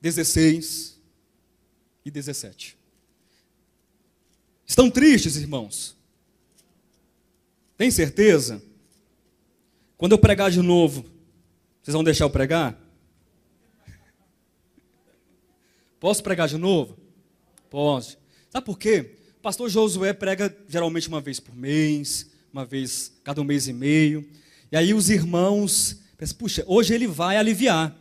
16 e 17. Estão tristes, irmãos? Tem certeza? Quando eu pregar de novo, vocês vão deixar eu pregar? Posso pregar de novo? Pode. Sabe por quê? Pastor Josué prega geralmente uma vez por mês, uma vez cada um mês e meio. E aí os irmãos pensam, puxa, hoje ele vai aliviar,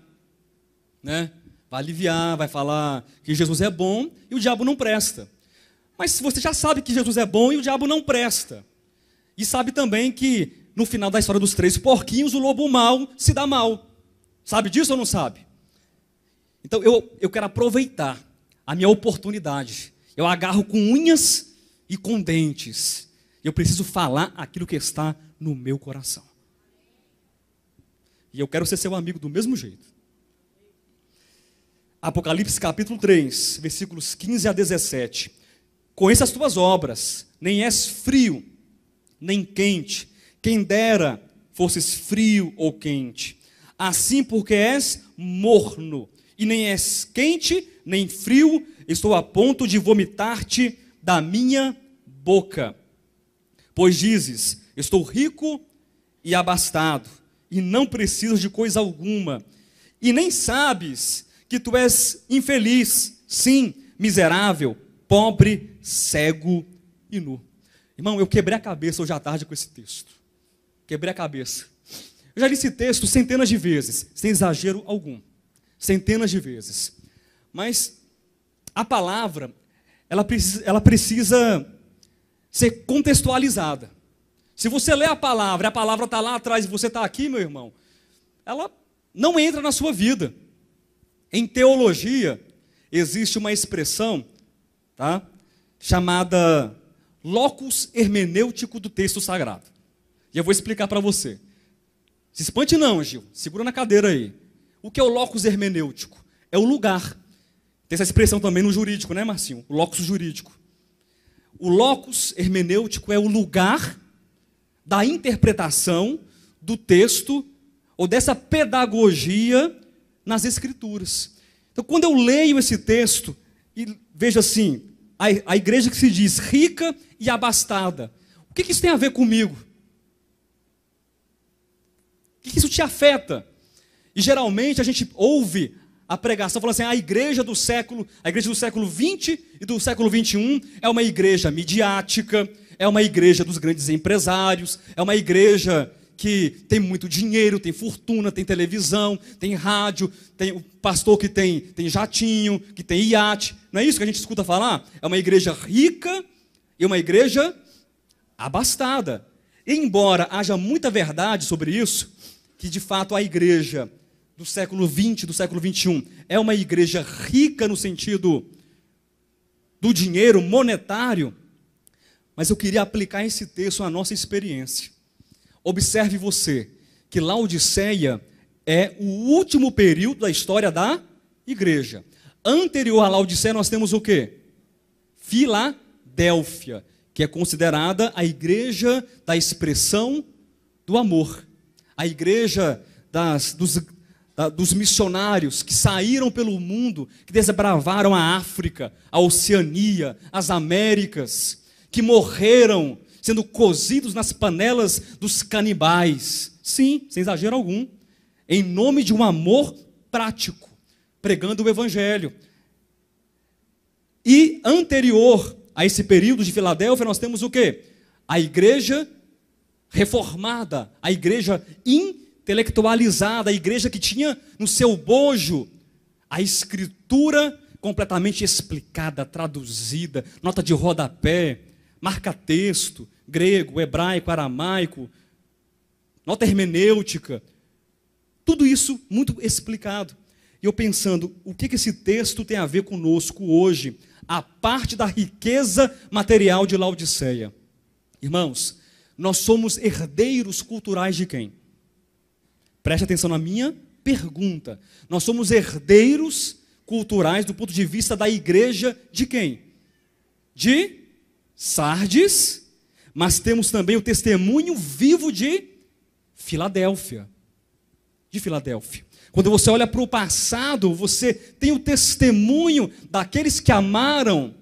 né? Vai aliviar, vai falar que Jesus é bom e o diabo não presta. Mas se você já sabe que Jesus é bom e o diabo não presta, e sabe também que no final da história dos três porquinhos, o lobo mau se dá mal. Sabe disso ou não sabe? Então eu, eu quero aproveitar a minha oportunidade. Eu agarro com unhas e com dentes. Eu preciso falar aquilo que está no meu coração. E eu quero ser seu amigo do mesmo jeito. Apocalipse capítulo 3, versículos 15 a 17. Conheça as tuas obras, nem és frio, nem quente. Quem dera fosses frio ou quente. Assim, porque és morno, e nem és quente, nem frio, estou a ponto de vomitar-te da minha boca. Pois dizes: Estou rico e abastado, e não preciso de coisa alguma, e nem sabes que tu és infeliz, sim, miserável, pobre, cego e nu. Irmão, eu quebrei a cabeça hoje à tarde com esse texto. Quebrei a cabeça. Eu já li esse texto centenas de vezes, sem exagero algum. Centenas de vezes. Mas a palavra, ela precisa, ela precisa ser contextualizada. Se você lê a palavra, a palavra está lá atrás e você está aqui, meu irmão, ela não entra na sua vida. Em teologia, existe uma expressão tá, chamada locus hermenêutico do texto sagrado. E eu vou explicar para você. Se espante não, Gil. Segura na cadeira aí. O que é o locus hermenêutico? É o lugar. Tem essa expressão também no jurídico, né, Marcinho? O locus jurídico. O locus hermenêutico é o lugar da interpretação do texto ou dessa pedagogia nas Escrituras. Então, quando eu leio esse texto e vejo assim, a, a igreja que se diz rica e abastada, o que, que isso tem a ver comigo? O que, que isso te afeta? E geralmente a gente ouve a pregação falando assim: a igreja do século, a igreja do século 20 e do século 21 é uma igreja midiática, é uma igreja dos grandes empresários, é uma igreja que tem muito dinheiro, tem fortuna, tem televisão, tem rádio, tem o pastor que tem, tem jatinho, que tem iate. Não é isso que a gente escuta falar? É uma igreja rica e uma igreja abastada. E embora haja muita verdade sobre isso, que de fato a igreja do século 20, do século 21, é uma igreja rica no sentido do dinheiro monetário, mas eu queria aplicar esse texto à nossa experiência. Observe você que Laodiceia é o último período da história da igreja. Anterior a Laodiceia nós temos o quê? Filadélfia, que é considerada a igreja da expressão do amor. A igreja das, dos, da, dos missionários que saíram pelo mundo, que desbravaram a África, a Oceania, as Américas, que morreram sendo cozidos nas panelas dos canibais. Sim, sem exagero algum. Em nome de um amor prático, pregando o evangelho. E anterior a esse período de Filadélfia, nós temos o quê? A igreja reformada, a igreja intelectualizada, a igreja que tinha no seu bojo a escritura completamente explicada, traduzida, nota de rodapé, marca-texto, grego, hebraico, aramaico, nota hermenêutica. Tudo isso muito explicado. E eu pensando, o que, que esse texto tem a ver conosco hoje, a parte da riqueza material de Laodiceia? Irmãos, nós somos herdeiros culturais de quem? Preste atenção na minha pergunta. Nós somos herdeiros culturais do ponto de vista da igreja de quem? De Sardes mas temos também o testemunho vivo de Filadélfia. De Filadélfia. Quando você olha para o passado, você tem o testemunho daqueles que amaram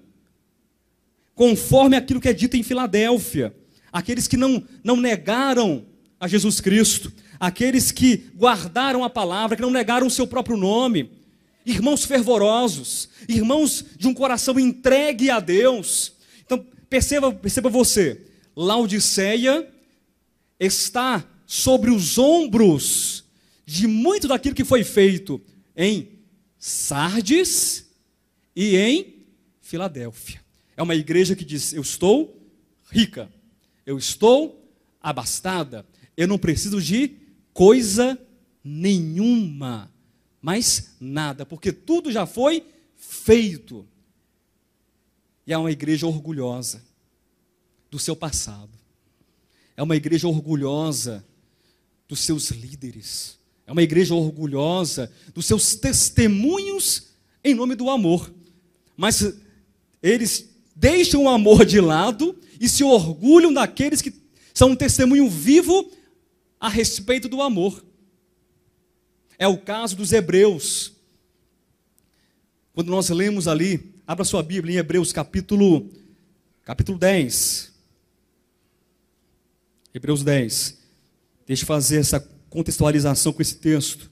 conforme aquilo que é dito em Filadélfia. Aqueles que não, não negaram a Jesus Cristo, aqueles que guardaram a palavra, que não negaram o seu próprio nome, irmãos fervorosos, irmãos de um coração entregue a Deus. Então, perceba, perceba você, Laodiceia está sobre os ombros de muito daquilo que foi feito em Sardes e em Filadélfia. É uma igreja que diz: Eu estou rica, eu estou abastada, eu não preciso de coisa nenhuma, mas nada, porque tudo já foi feito. E é uma igreja orgulhosa do seu passado. É uma igreja orgulhosa dos seus líderes. É uma igreja orgulhosa dos seus testemunhos em nome do amor. Mas eles deixam o amor de lado e se orgulham daqueles que são um testemunho vivo a respeito do amor. É o caso dos hebreus. Quando nós lemos ali, abra sua Bíblia em Hebreus capítulo capítulo 10. Hebreus 10. Deixa eu fazer essa contextualização com esse texto.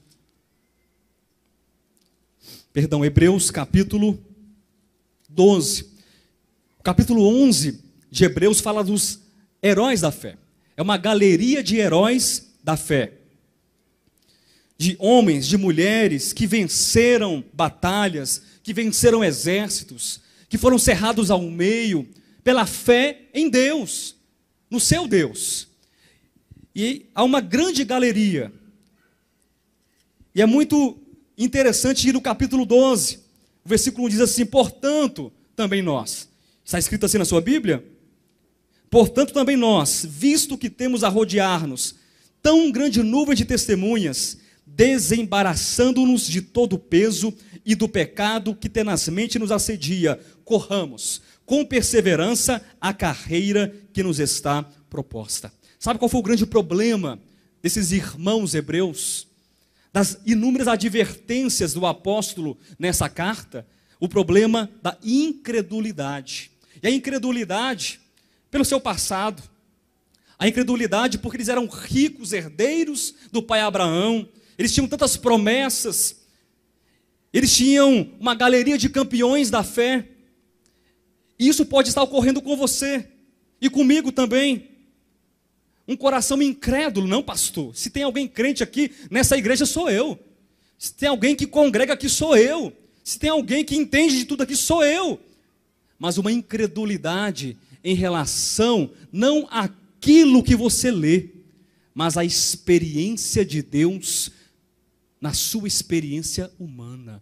Perdão, Hebreus capítulo 12. O capítulo 11 de Hebreus fala dos heróis da fé. É uma galeria de heróis da fé. De homens, de mulheres que venceram batalhas, que venceram exércitos, que foram cerrados ao meio pela fé em Deus, no seu Deus. E há uma grande galeria. E é muito interessante ir no capítulo 12. O versículo 1 diz assim: Portanto, também nós. Está escrito assim na sua Bíblia? Portanto, também nós, visto que temos a rodear-nos tão grande nuvem de testemunhas, desembaraçando-nos de todo o peso e do pecado que tenazmente nos assedia, corramos com perseverança a carreira que nos está proposta. Sabe qual foi o grande problema desses irmãos hebreus? Das inúmeras advertências do apóstolo nessa carta, o problema da incredulidade. E a incredulidade pelo seu passado, a incredulidade porque eles eram ricos, herdeiros do pai Abraão, eles tinham tantas promessas, eles tinham uma galeria de campeões da fé. E isso pode estar ocorrendo com você e comigo também. Um coração incrédulo, não, pastor. Se tem alguém crente aqui nessa igreja, sou eu. Se tem alguém que congrega aqui, sou eu. Se tem alguém que entende de tudo aqui, sou eu. Mas uma incredulidade em relação não àquilo que você lê, mas à experiência de Deus na sua experiência humana.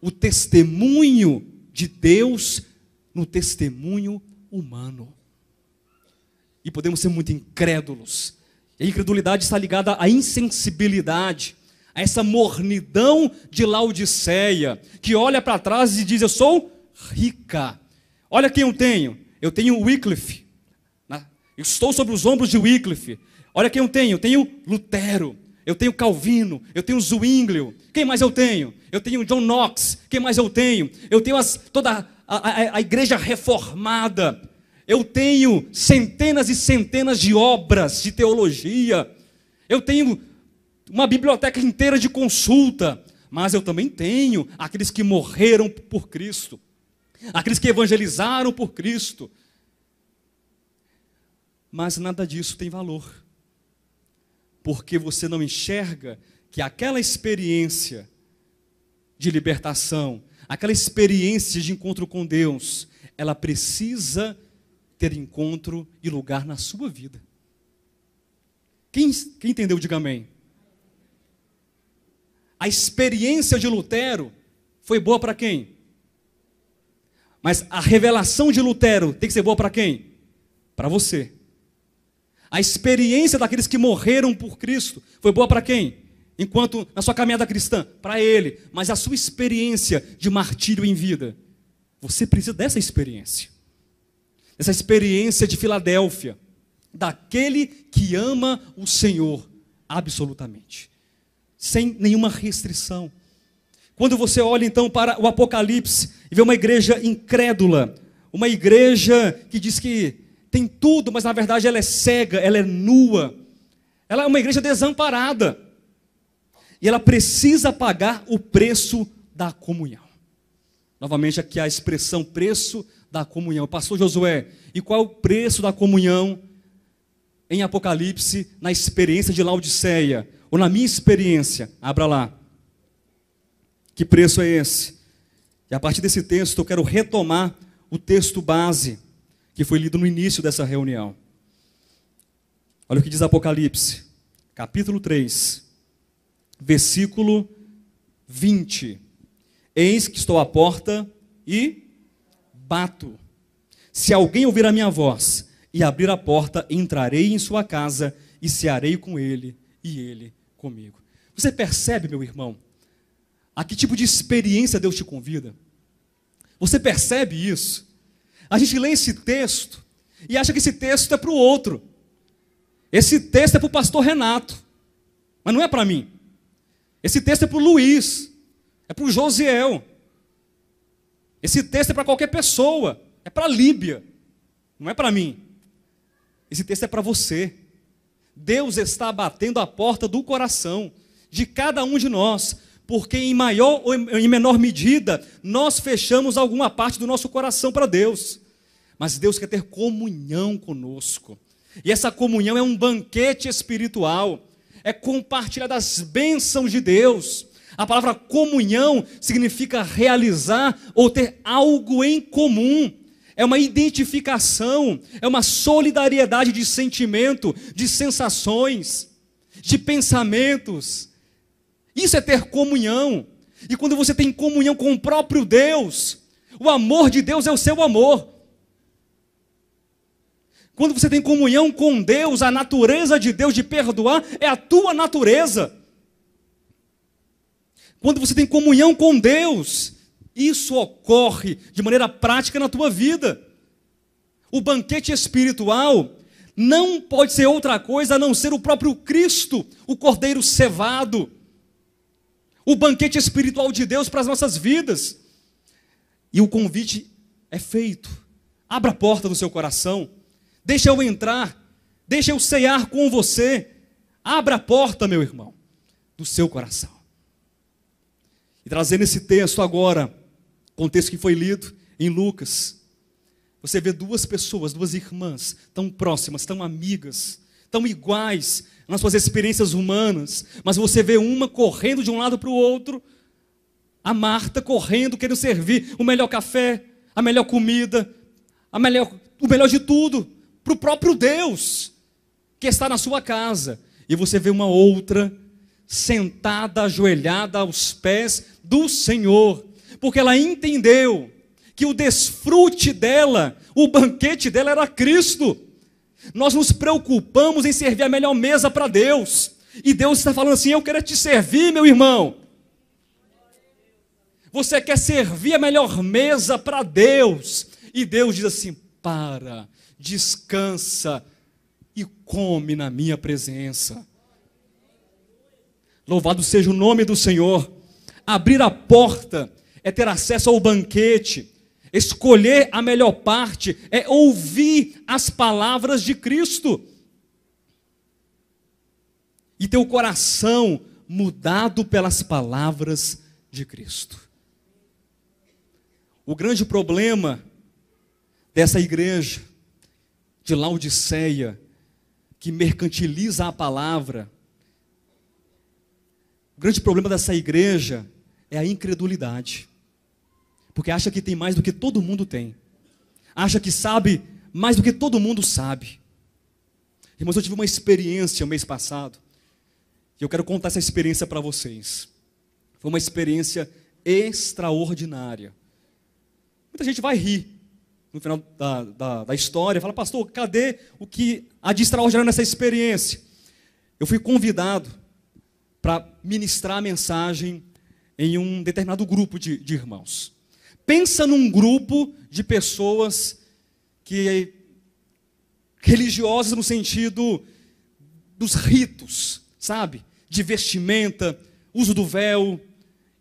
O testemunho de Deus no testemunho humano e podemos ser muito incrédulos. E a incredulidade está ligada à insensibilidade, a essa mornidão de Laodiceia, que olha para trás e diz: Eu sou rica. Olha quem eu tenho. Eu tenho Wycliffe. Né? Estou sobre os ombros de Wycliffe. Olha quem eu tenho. Eu tenho Lutero. Eu tenho Calvino. Eu tenho Zwinglio. Quem mais eu tenho? Eu tenho John Knox. Quem mais eu tenho? Eu tenho as, toda a, a, a igreja reformada. Eu tenho centenas e centenas de obras de teologia. Eu tenho uma biblioteca inteira de consulta. Mas eu também tenho aqueles que morreram por Cristo, aqueles que evangelizaram por Cristo. Mas nada disso tem valor, porque você não enxerga que aquela experiência de libertação, aquela experiência de encontro com Deus, ela precisa ter encontro e lugar na sua vida. Quem, quem entendeu, diga amém. A experiência de Lutero foi boa para quem? Mas a revelação de Lutero tem que ser boa para quem? Para você. A experiência daqueles que morreram por Cristo foi boa para quem? Enquanto na sua caminhada cristã, para ele, mas a sua experiência de martírio em vida. Você precisa dessa experiência essa experiência de Filadélfia, daquele que ama o Senhor absolutamente, sem nenhuma restrição. Quando você olha então para o Apocalipse e vê uma igreja incrédula, uma igreja que diz que tem tudo, mas na verdade ela é cega, ela é nua, ela é uma igreja desamparada e ela precisa pagar o preço da comunhão. Novamente, aqui a expressão preço da comunhão. Pastor Josué, e qual é o preço da comunhão em Apocalipse, na experiência de Laodiceia? Ou na minha experiência? Abra lá. Que preço é esse? E a partir desse texto eu quero retomar o texto base que foi lido no início dessa reunião. Olha o que diz Apocalipse, capítulo 3, versículo 20. Eis que estou à porta e bato. Se alguém ouvir a minha voz e abrir a porta, entrarei em sua casa e cearei com ele e ele comigo. Você percebe, meu irmão, a que tipo de experiência Deus te convida? Você percebe isso? A gente lê esse texto e acha que esse texto é para o outro. Esse texto é para o pastor Renato, mas não é para mim. Esse texto é para o Luiz, é para o Josiel, esse texto é para qualquer pessoa, é para a Líbia, não é para mim. Esse texto é para você. Deus está batendo a porta do coração de cada um de nós, porque em maior ou em menor medida nós fechamos alguma parte do nosso coração para Deus. Mas Deus quer ter comunhão conosco. E essa comunhão é um banquete espiritual, é compartilhar das bênçãos de Deus a palavra comunhão significa realizar ou ter algo em comum. É uma identificação, é uma solidariedade de sentimento, de sensações, de pensamentos. Isso é ter comunhão. E quando você tem comunhão com o próprio Deus, o amor de Deus é o seu amor. Quando você tem comunhão com Deus, a natureza de Deus de perdoar é a tua natureza quando você tem comunhão com Deus, isso ocorre de maneira prática na tua vida. O banquete espiritual não pode ser outra coisa a não ser o próprio Cristo, o Cordeiro cevado. O banquete espiritual de Deus para as nossas vidas. E o convite é feito. Abra a porta do seu coração. Deixa eu entrar. Deixa eu cear com você. Abra a porta, meu irmão, do seu coração. E trazendo esse texto agora, contexto que foi lido em Lucas, você vê duas pessoas, duas irmãs, tão próximas, tão amigas, tão iguais nas suas experiências humanas, mas você vê uma correndo de um lado para o outro, a Marta correndo, querendo servir o melhor café, a melhor comida, a melhor, o melhor de tudo, para o próprio Deus que está na sua casa. E você vê uma outra sentada, ajoelhada aos pés do Senhor, porque ela entendeu que o desfrute dela, o banquete dela era Cristo. Nós nos preocupamos em servir a melhor mesa para Deus, e Deus está falando assim: Eu quero é te servir, meu irmão. Você quer servir a melhor mesa para Deus, e Deus diz assim: Para, descansa e come na minha presença. Louvado seja o nome do Senhor. Abrir a porta é ter acesso ao banquete. Escolher a melhor parte é ouvir as palavras de Cristo. E ter o coração mudado pelas palavras de Cristo. O grande problema dessa igreja de Laodiceia, que mercantiliza a palavra, o grande problema dessa igreja é a incredulidade. Porque acha que tem mais do que todo mundo tem. Acha que sabe mais do que todo mundo sabe. Irmãos, eu tive uma experiência mês passado. E eu quero contar essa experiência para vocês. Foi uma experiência extraordinária. Muita gente vai rir no final da, da, da história, fala, pastor, cadê o que há de extraordinário nessa experiência? Eu fui convidado para ministrar a mensagem em um determinado grupo de, de irmãos. Pensa num grupo de pessoas que religiosas no sentido dos ritos, sabe? De vestimenta, uso do véu,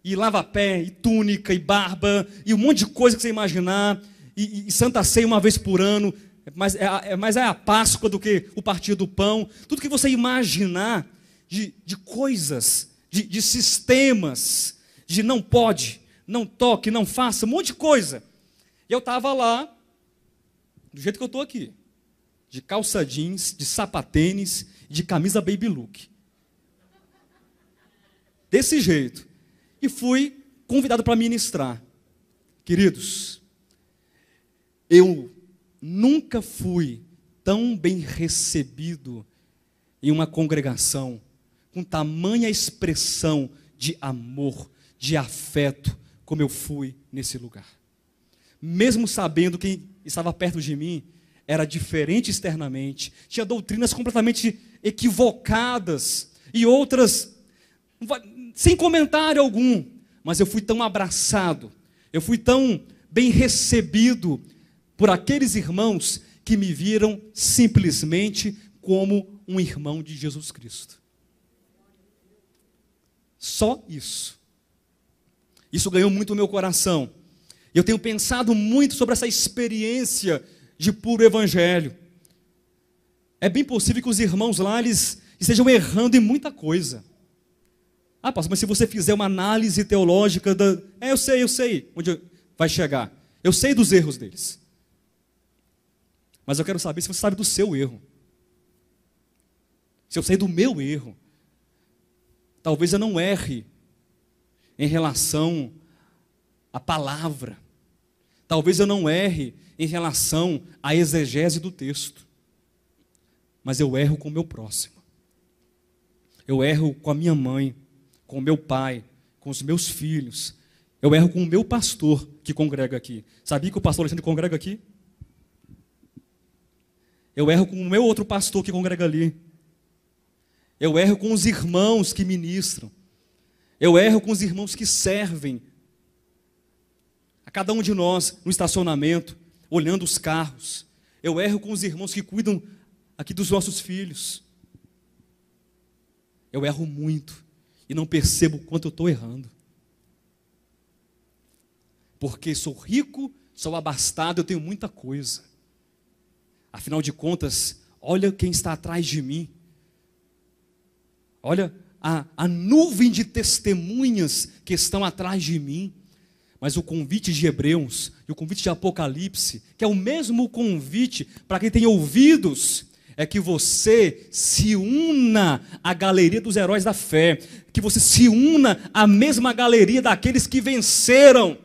e lava-pé, e túnica, e barba, e um monte de coisa que você imaginar, e, e Santa Ceia uma vez por ano, mas é, é, mas é a Páscoa do que o partir do pão, tudo que você imaginar de, de coisas, de, de sistemas, de não pode, não toque, não faça, um monte de coisa. E eu estava lá, do jeito que eu estou aqui, de calça jeans, de sapatênis, de camisa baby look. Desse jeito. E fui convidado para ministrar. Queridos, eu nunca fui tão bem recebido em uma congregação com tamanha expressão de amor, de afeto, como eu fui nesse lugar. Mesmo sabendo que estava perto de mim era diferente externamente, tinha doutrinas completamente equivocadas e outras sem comentário algum, mas eu fui tão abraçado, eu fui tão bem recebido por aqueles irmãos que me viram simplesmente como um irmão de Jesus Cristo. Só isso. Isso ganhou muito o meu coração. Eu tenho pensado muito sobre essa experiência de puro evangelho. É bem possível que os irmãos lá eles estejam errando em muita coisa. Ah, pastor, mas se você fizer uma análise teológica da... É, eu sei, eu sei onde vai chegar. Eu sei dos erros deles. Mas eu quero saber se você sabe do seu erro. Se eu sei do meu erro. Talvez eu não erre em relação à palavra. Talvez eu não erre em relação à exegese do texto. Mas eu erro com o meu próximo. Eu erro com a minha mãe, com o meu pai, com os meus filhos. Eu erro com o meu pastor que congrega aqui. Sabia que o pastor Alexandre congrega aqui? Eu erro com o meu outro pastor que congrega ali. Eu erro com os irmãos que ministram. Eu erro com os irmãos que servem. A cada um de nós no estacionamento, olhando os carros. Eu erro com os irmãos que cuidam aqui dos nossos filhos. Eu erro muito e não percebo o quanto eu estou errando. Porque sou rico, sou abastado, eu tenho muita coisa. Afinal de contas, olha quem está atrás de mim. Olha a, a nuvem de testemunhas que estão atrás de mim. Mas o convite de Hebreus e o convite de Apocalipse, que é o mesmo convite para quem tem ouvidos, é que você se una à galeria dos heróis da fé, que você se una à mesma galeria daqueles que venceram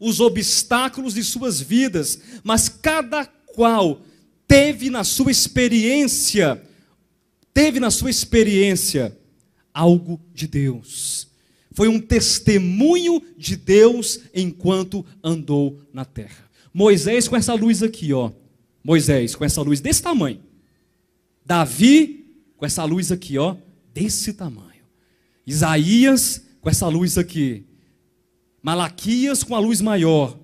os obstáculos de suas vidas, mas cada qual teve na sua experiência teve na sua experiência algo de Deus. Foi um testemunho de Deus enquanto andou na terra. Moisés com essa luz aqui, ó. Moisés com essa luz desse tamanho. Davi com essa luz aqui, ó, desse tamanho. Isaías com essa luz aqui. Malaquias com a luz maior.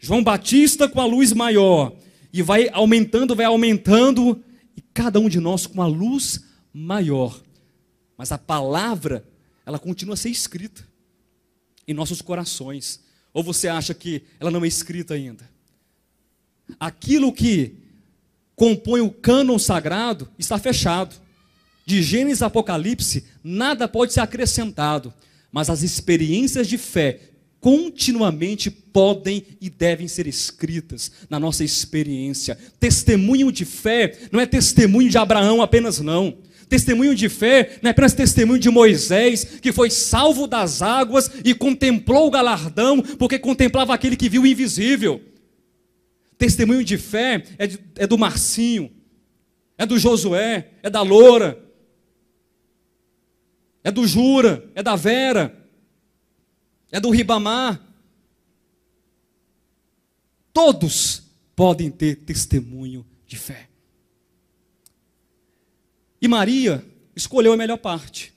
João Batista com a luz maior. E vai aumentando, vai aumentando. E cada um de nós com a luz maior. Mas a palavra, ela continua a ser escrita em nossos corações. Ou você acha que ela não é escrita ainda? Aquilo que compõe o cânon sagrado está fechado. De Gênesis a Apocalipse, nada pode ser acrescentado, mas as experiências de fé continuamente podem e devem ser escritas na nossa experiência. Testemunho de fé não é testemunho de Abraão apenas não. Testemunho de fé não é apenas testemunho de Moisés, que foi salvo das águas e contemplou o galardão, porque contemplava aquele que viu o invisível. Testemunho de fé é, de, é do Marcinho, é do Josué, é da Loura, é do Jura, é da Vera, é do Ribamar. Todos podem ter testemunho de fé. E Maria escolheu a melhor parte.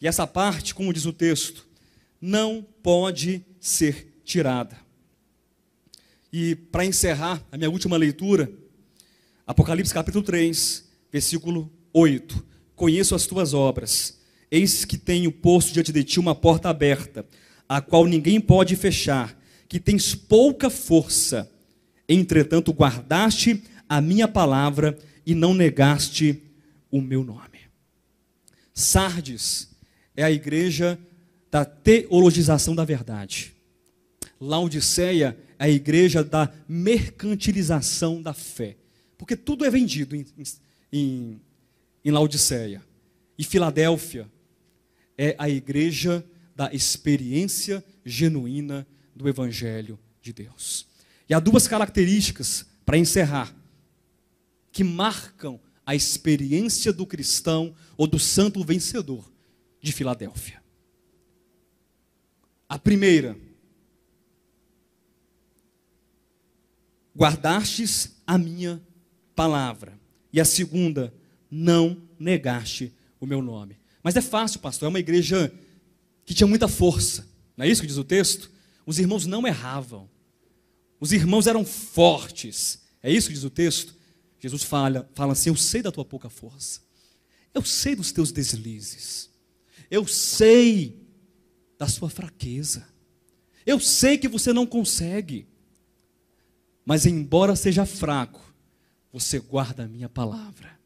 E essa parte, como diz o texto, não pode ser tirada. E para encerrar a minha última leitura, Apocalipse capítulo 3, versículo 8. Conheço as tuas obras. Eis que tenho posto diante de ti uma porta aberta, a qual ninguém pode fechar, que tens pouca força. Entretanto, guardaste a minha palavra e não negaste o meu nome. Sardes é a igreja da teologização da verdade. Laodiceia é a igreja da mercantilização da fé. Porque tudo é vendido em, em, em Laodiceia. E Filadélfia é a igreja da experiência genuína do Evangelho de Deus. E há duas características, para encerrar, que marcam a experiência do cristão ou do santo vencedor de Filadélfia. A primeira, guardastes a minha palavra. E a segunda, não negaste o meu nome. Mas é fácil, pastor, é uma igreja que tinha muita força. Não é isso que diz o texto? Os irmãos não erravam. Os irmãos eram fortes. É isso que diz o texto? Jesus fala, fala assim: Eu sei da tua pouca força, eu sei dos teus deslizes, eu sei da sua fraqueza, eu sei que você não consegue, mas embora seja fraco, você guarda a minha palavra,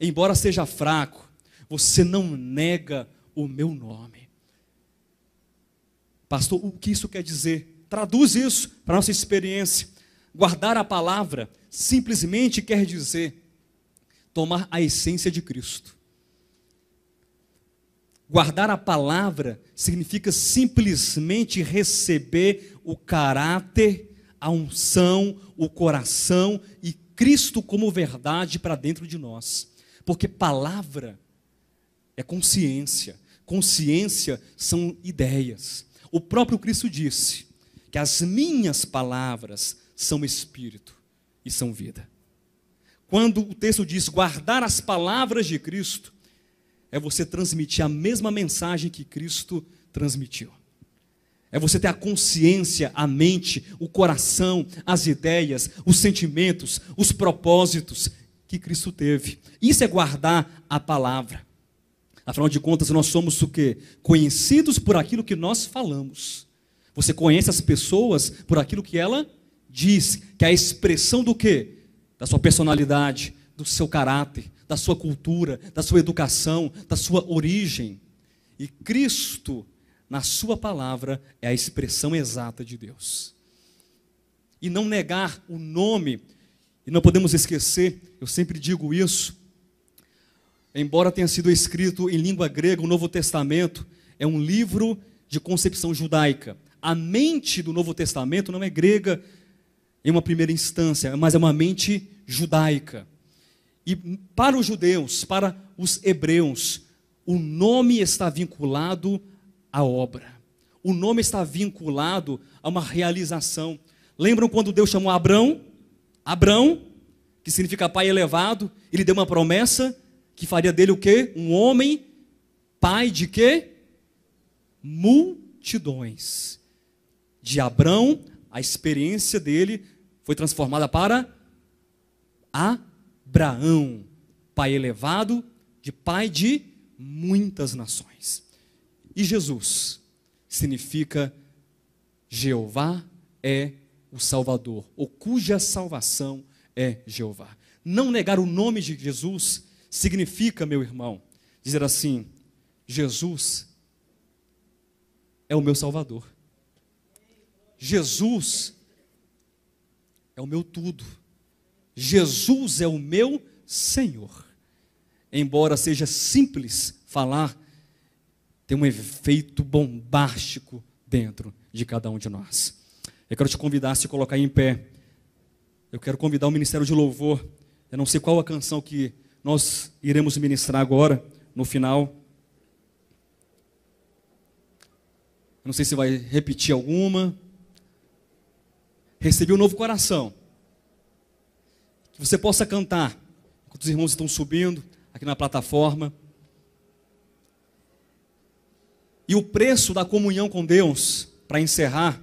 embora seja fraco, você não nega o meu nome. Pastor, o que isso quer dizer? Traduz isso para a nossa experiência. Guardar a palavra simplesmente quer dizer tomar a essência de Cristo. Guardar a palavra significa simplesmente receber o caráter, a unção, o coração e Cristo como verdade para dentro de nós. Porque palavra é consciência, consciência são ideias. O próprio Cristo disse que as minhas palavras são espírito e são vida. Quando o texto diz guardar as palavras de Cristo, é você transmitir a mesma mensagem que Cristo transmitiu. É você ter a consciência, a mente, o coração, as ideias, os sentimentos, os propósitos que Cristo teve. Isso é guardar a palavra. Afinal de contas, nós somos o quê? Conhecidos por aquilo que nós falamos. Você conhece as pessoas por aquilo que ela diz que a expressão do quê? Da sua personalidade, do seu caráter, da sua cultura, da sua educação, da sua origem. E Cristo, na sua palavra, é a expressão exata de Deus. E não negar o nome, e não podemos esquecer, eu sempre digo isso, embora tenha sido escrito em língua grega, o Novo Testamento é um livro de concepção judaica. A mente do Novo Testamento não é grega, em é uma primeira instância, mas é uma mente judaica. E para os judeus, para os hebreus, o nome está vinculado à obra. O nome está vinculado a uma realização. Lembram quando Deus chamou Abrão? Abrão, que significa pai elevado, ele deu uma promessa que faria dele o quê? Um homem pai de quê? Multidões. De Abrão, a experiência dele foi transformada para Abraão, pai elevado, de pai de muitas nações. E Jesus significa Jeová é o Salvador, ou cuja salvação é Jeová. Não negar o nome de Jesus significa, meu irmão, dizer assim: Jesus é o meu Salvador. Jesus é o meu tudo. Jesus é o meu Senhor. Embora seja simples falar, tem um efeito bombástico dentro de cada um de nós. Eu quero te convidar a se colocar em pé. Eu quero convidar o Ministério de Louvor. Eu não sei qual a canção que nós iremos ministrar agora, no final. Eu não sei se vai repetir alguma recebi um novo coração. Que você possa cantar, enquanto os irmãos estão subindo aqui na plataforma. E o preço da comunhão com Deus, para encerrar,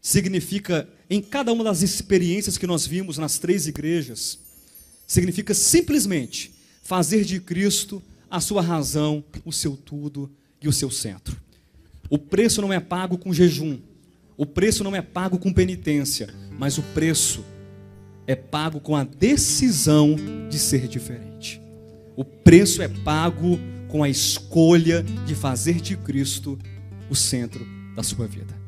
significa, em cada uma das experiências que nós vimos nas três igrejas, significa simplesmente fazer de Cristo a sua razão, o seu tudo e o seu centro. O preço não é pago com jejum, o preço não é pago com penitência, mas o preço é pago com a decisão de ser diferente. O preço é pago com a escolha de fazer de Cristo o centro da sua vida.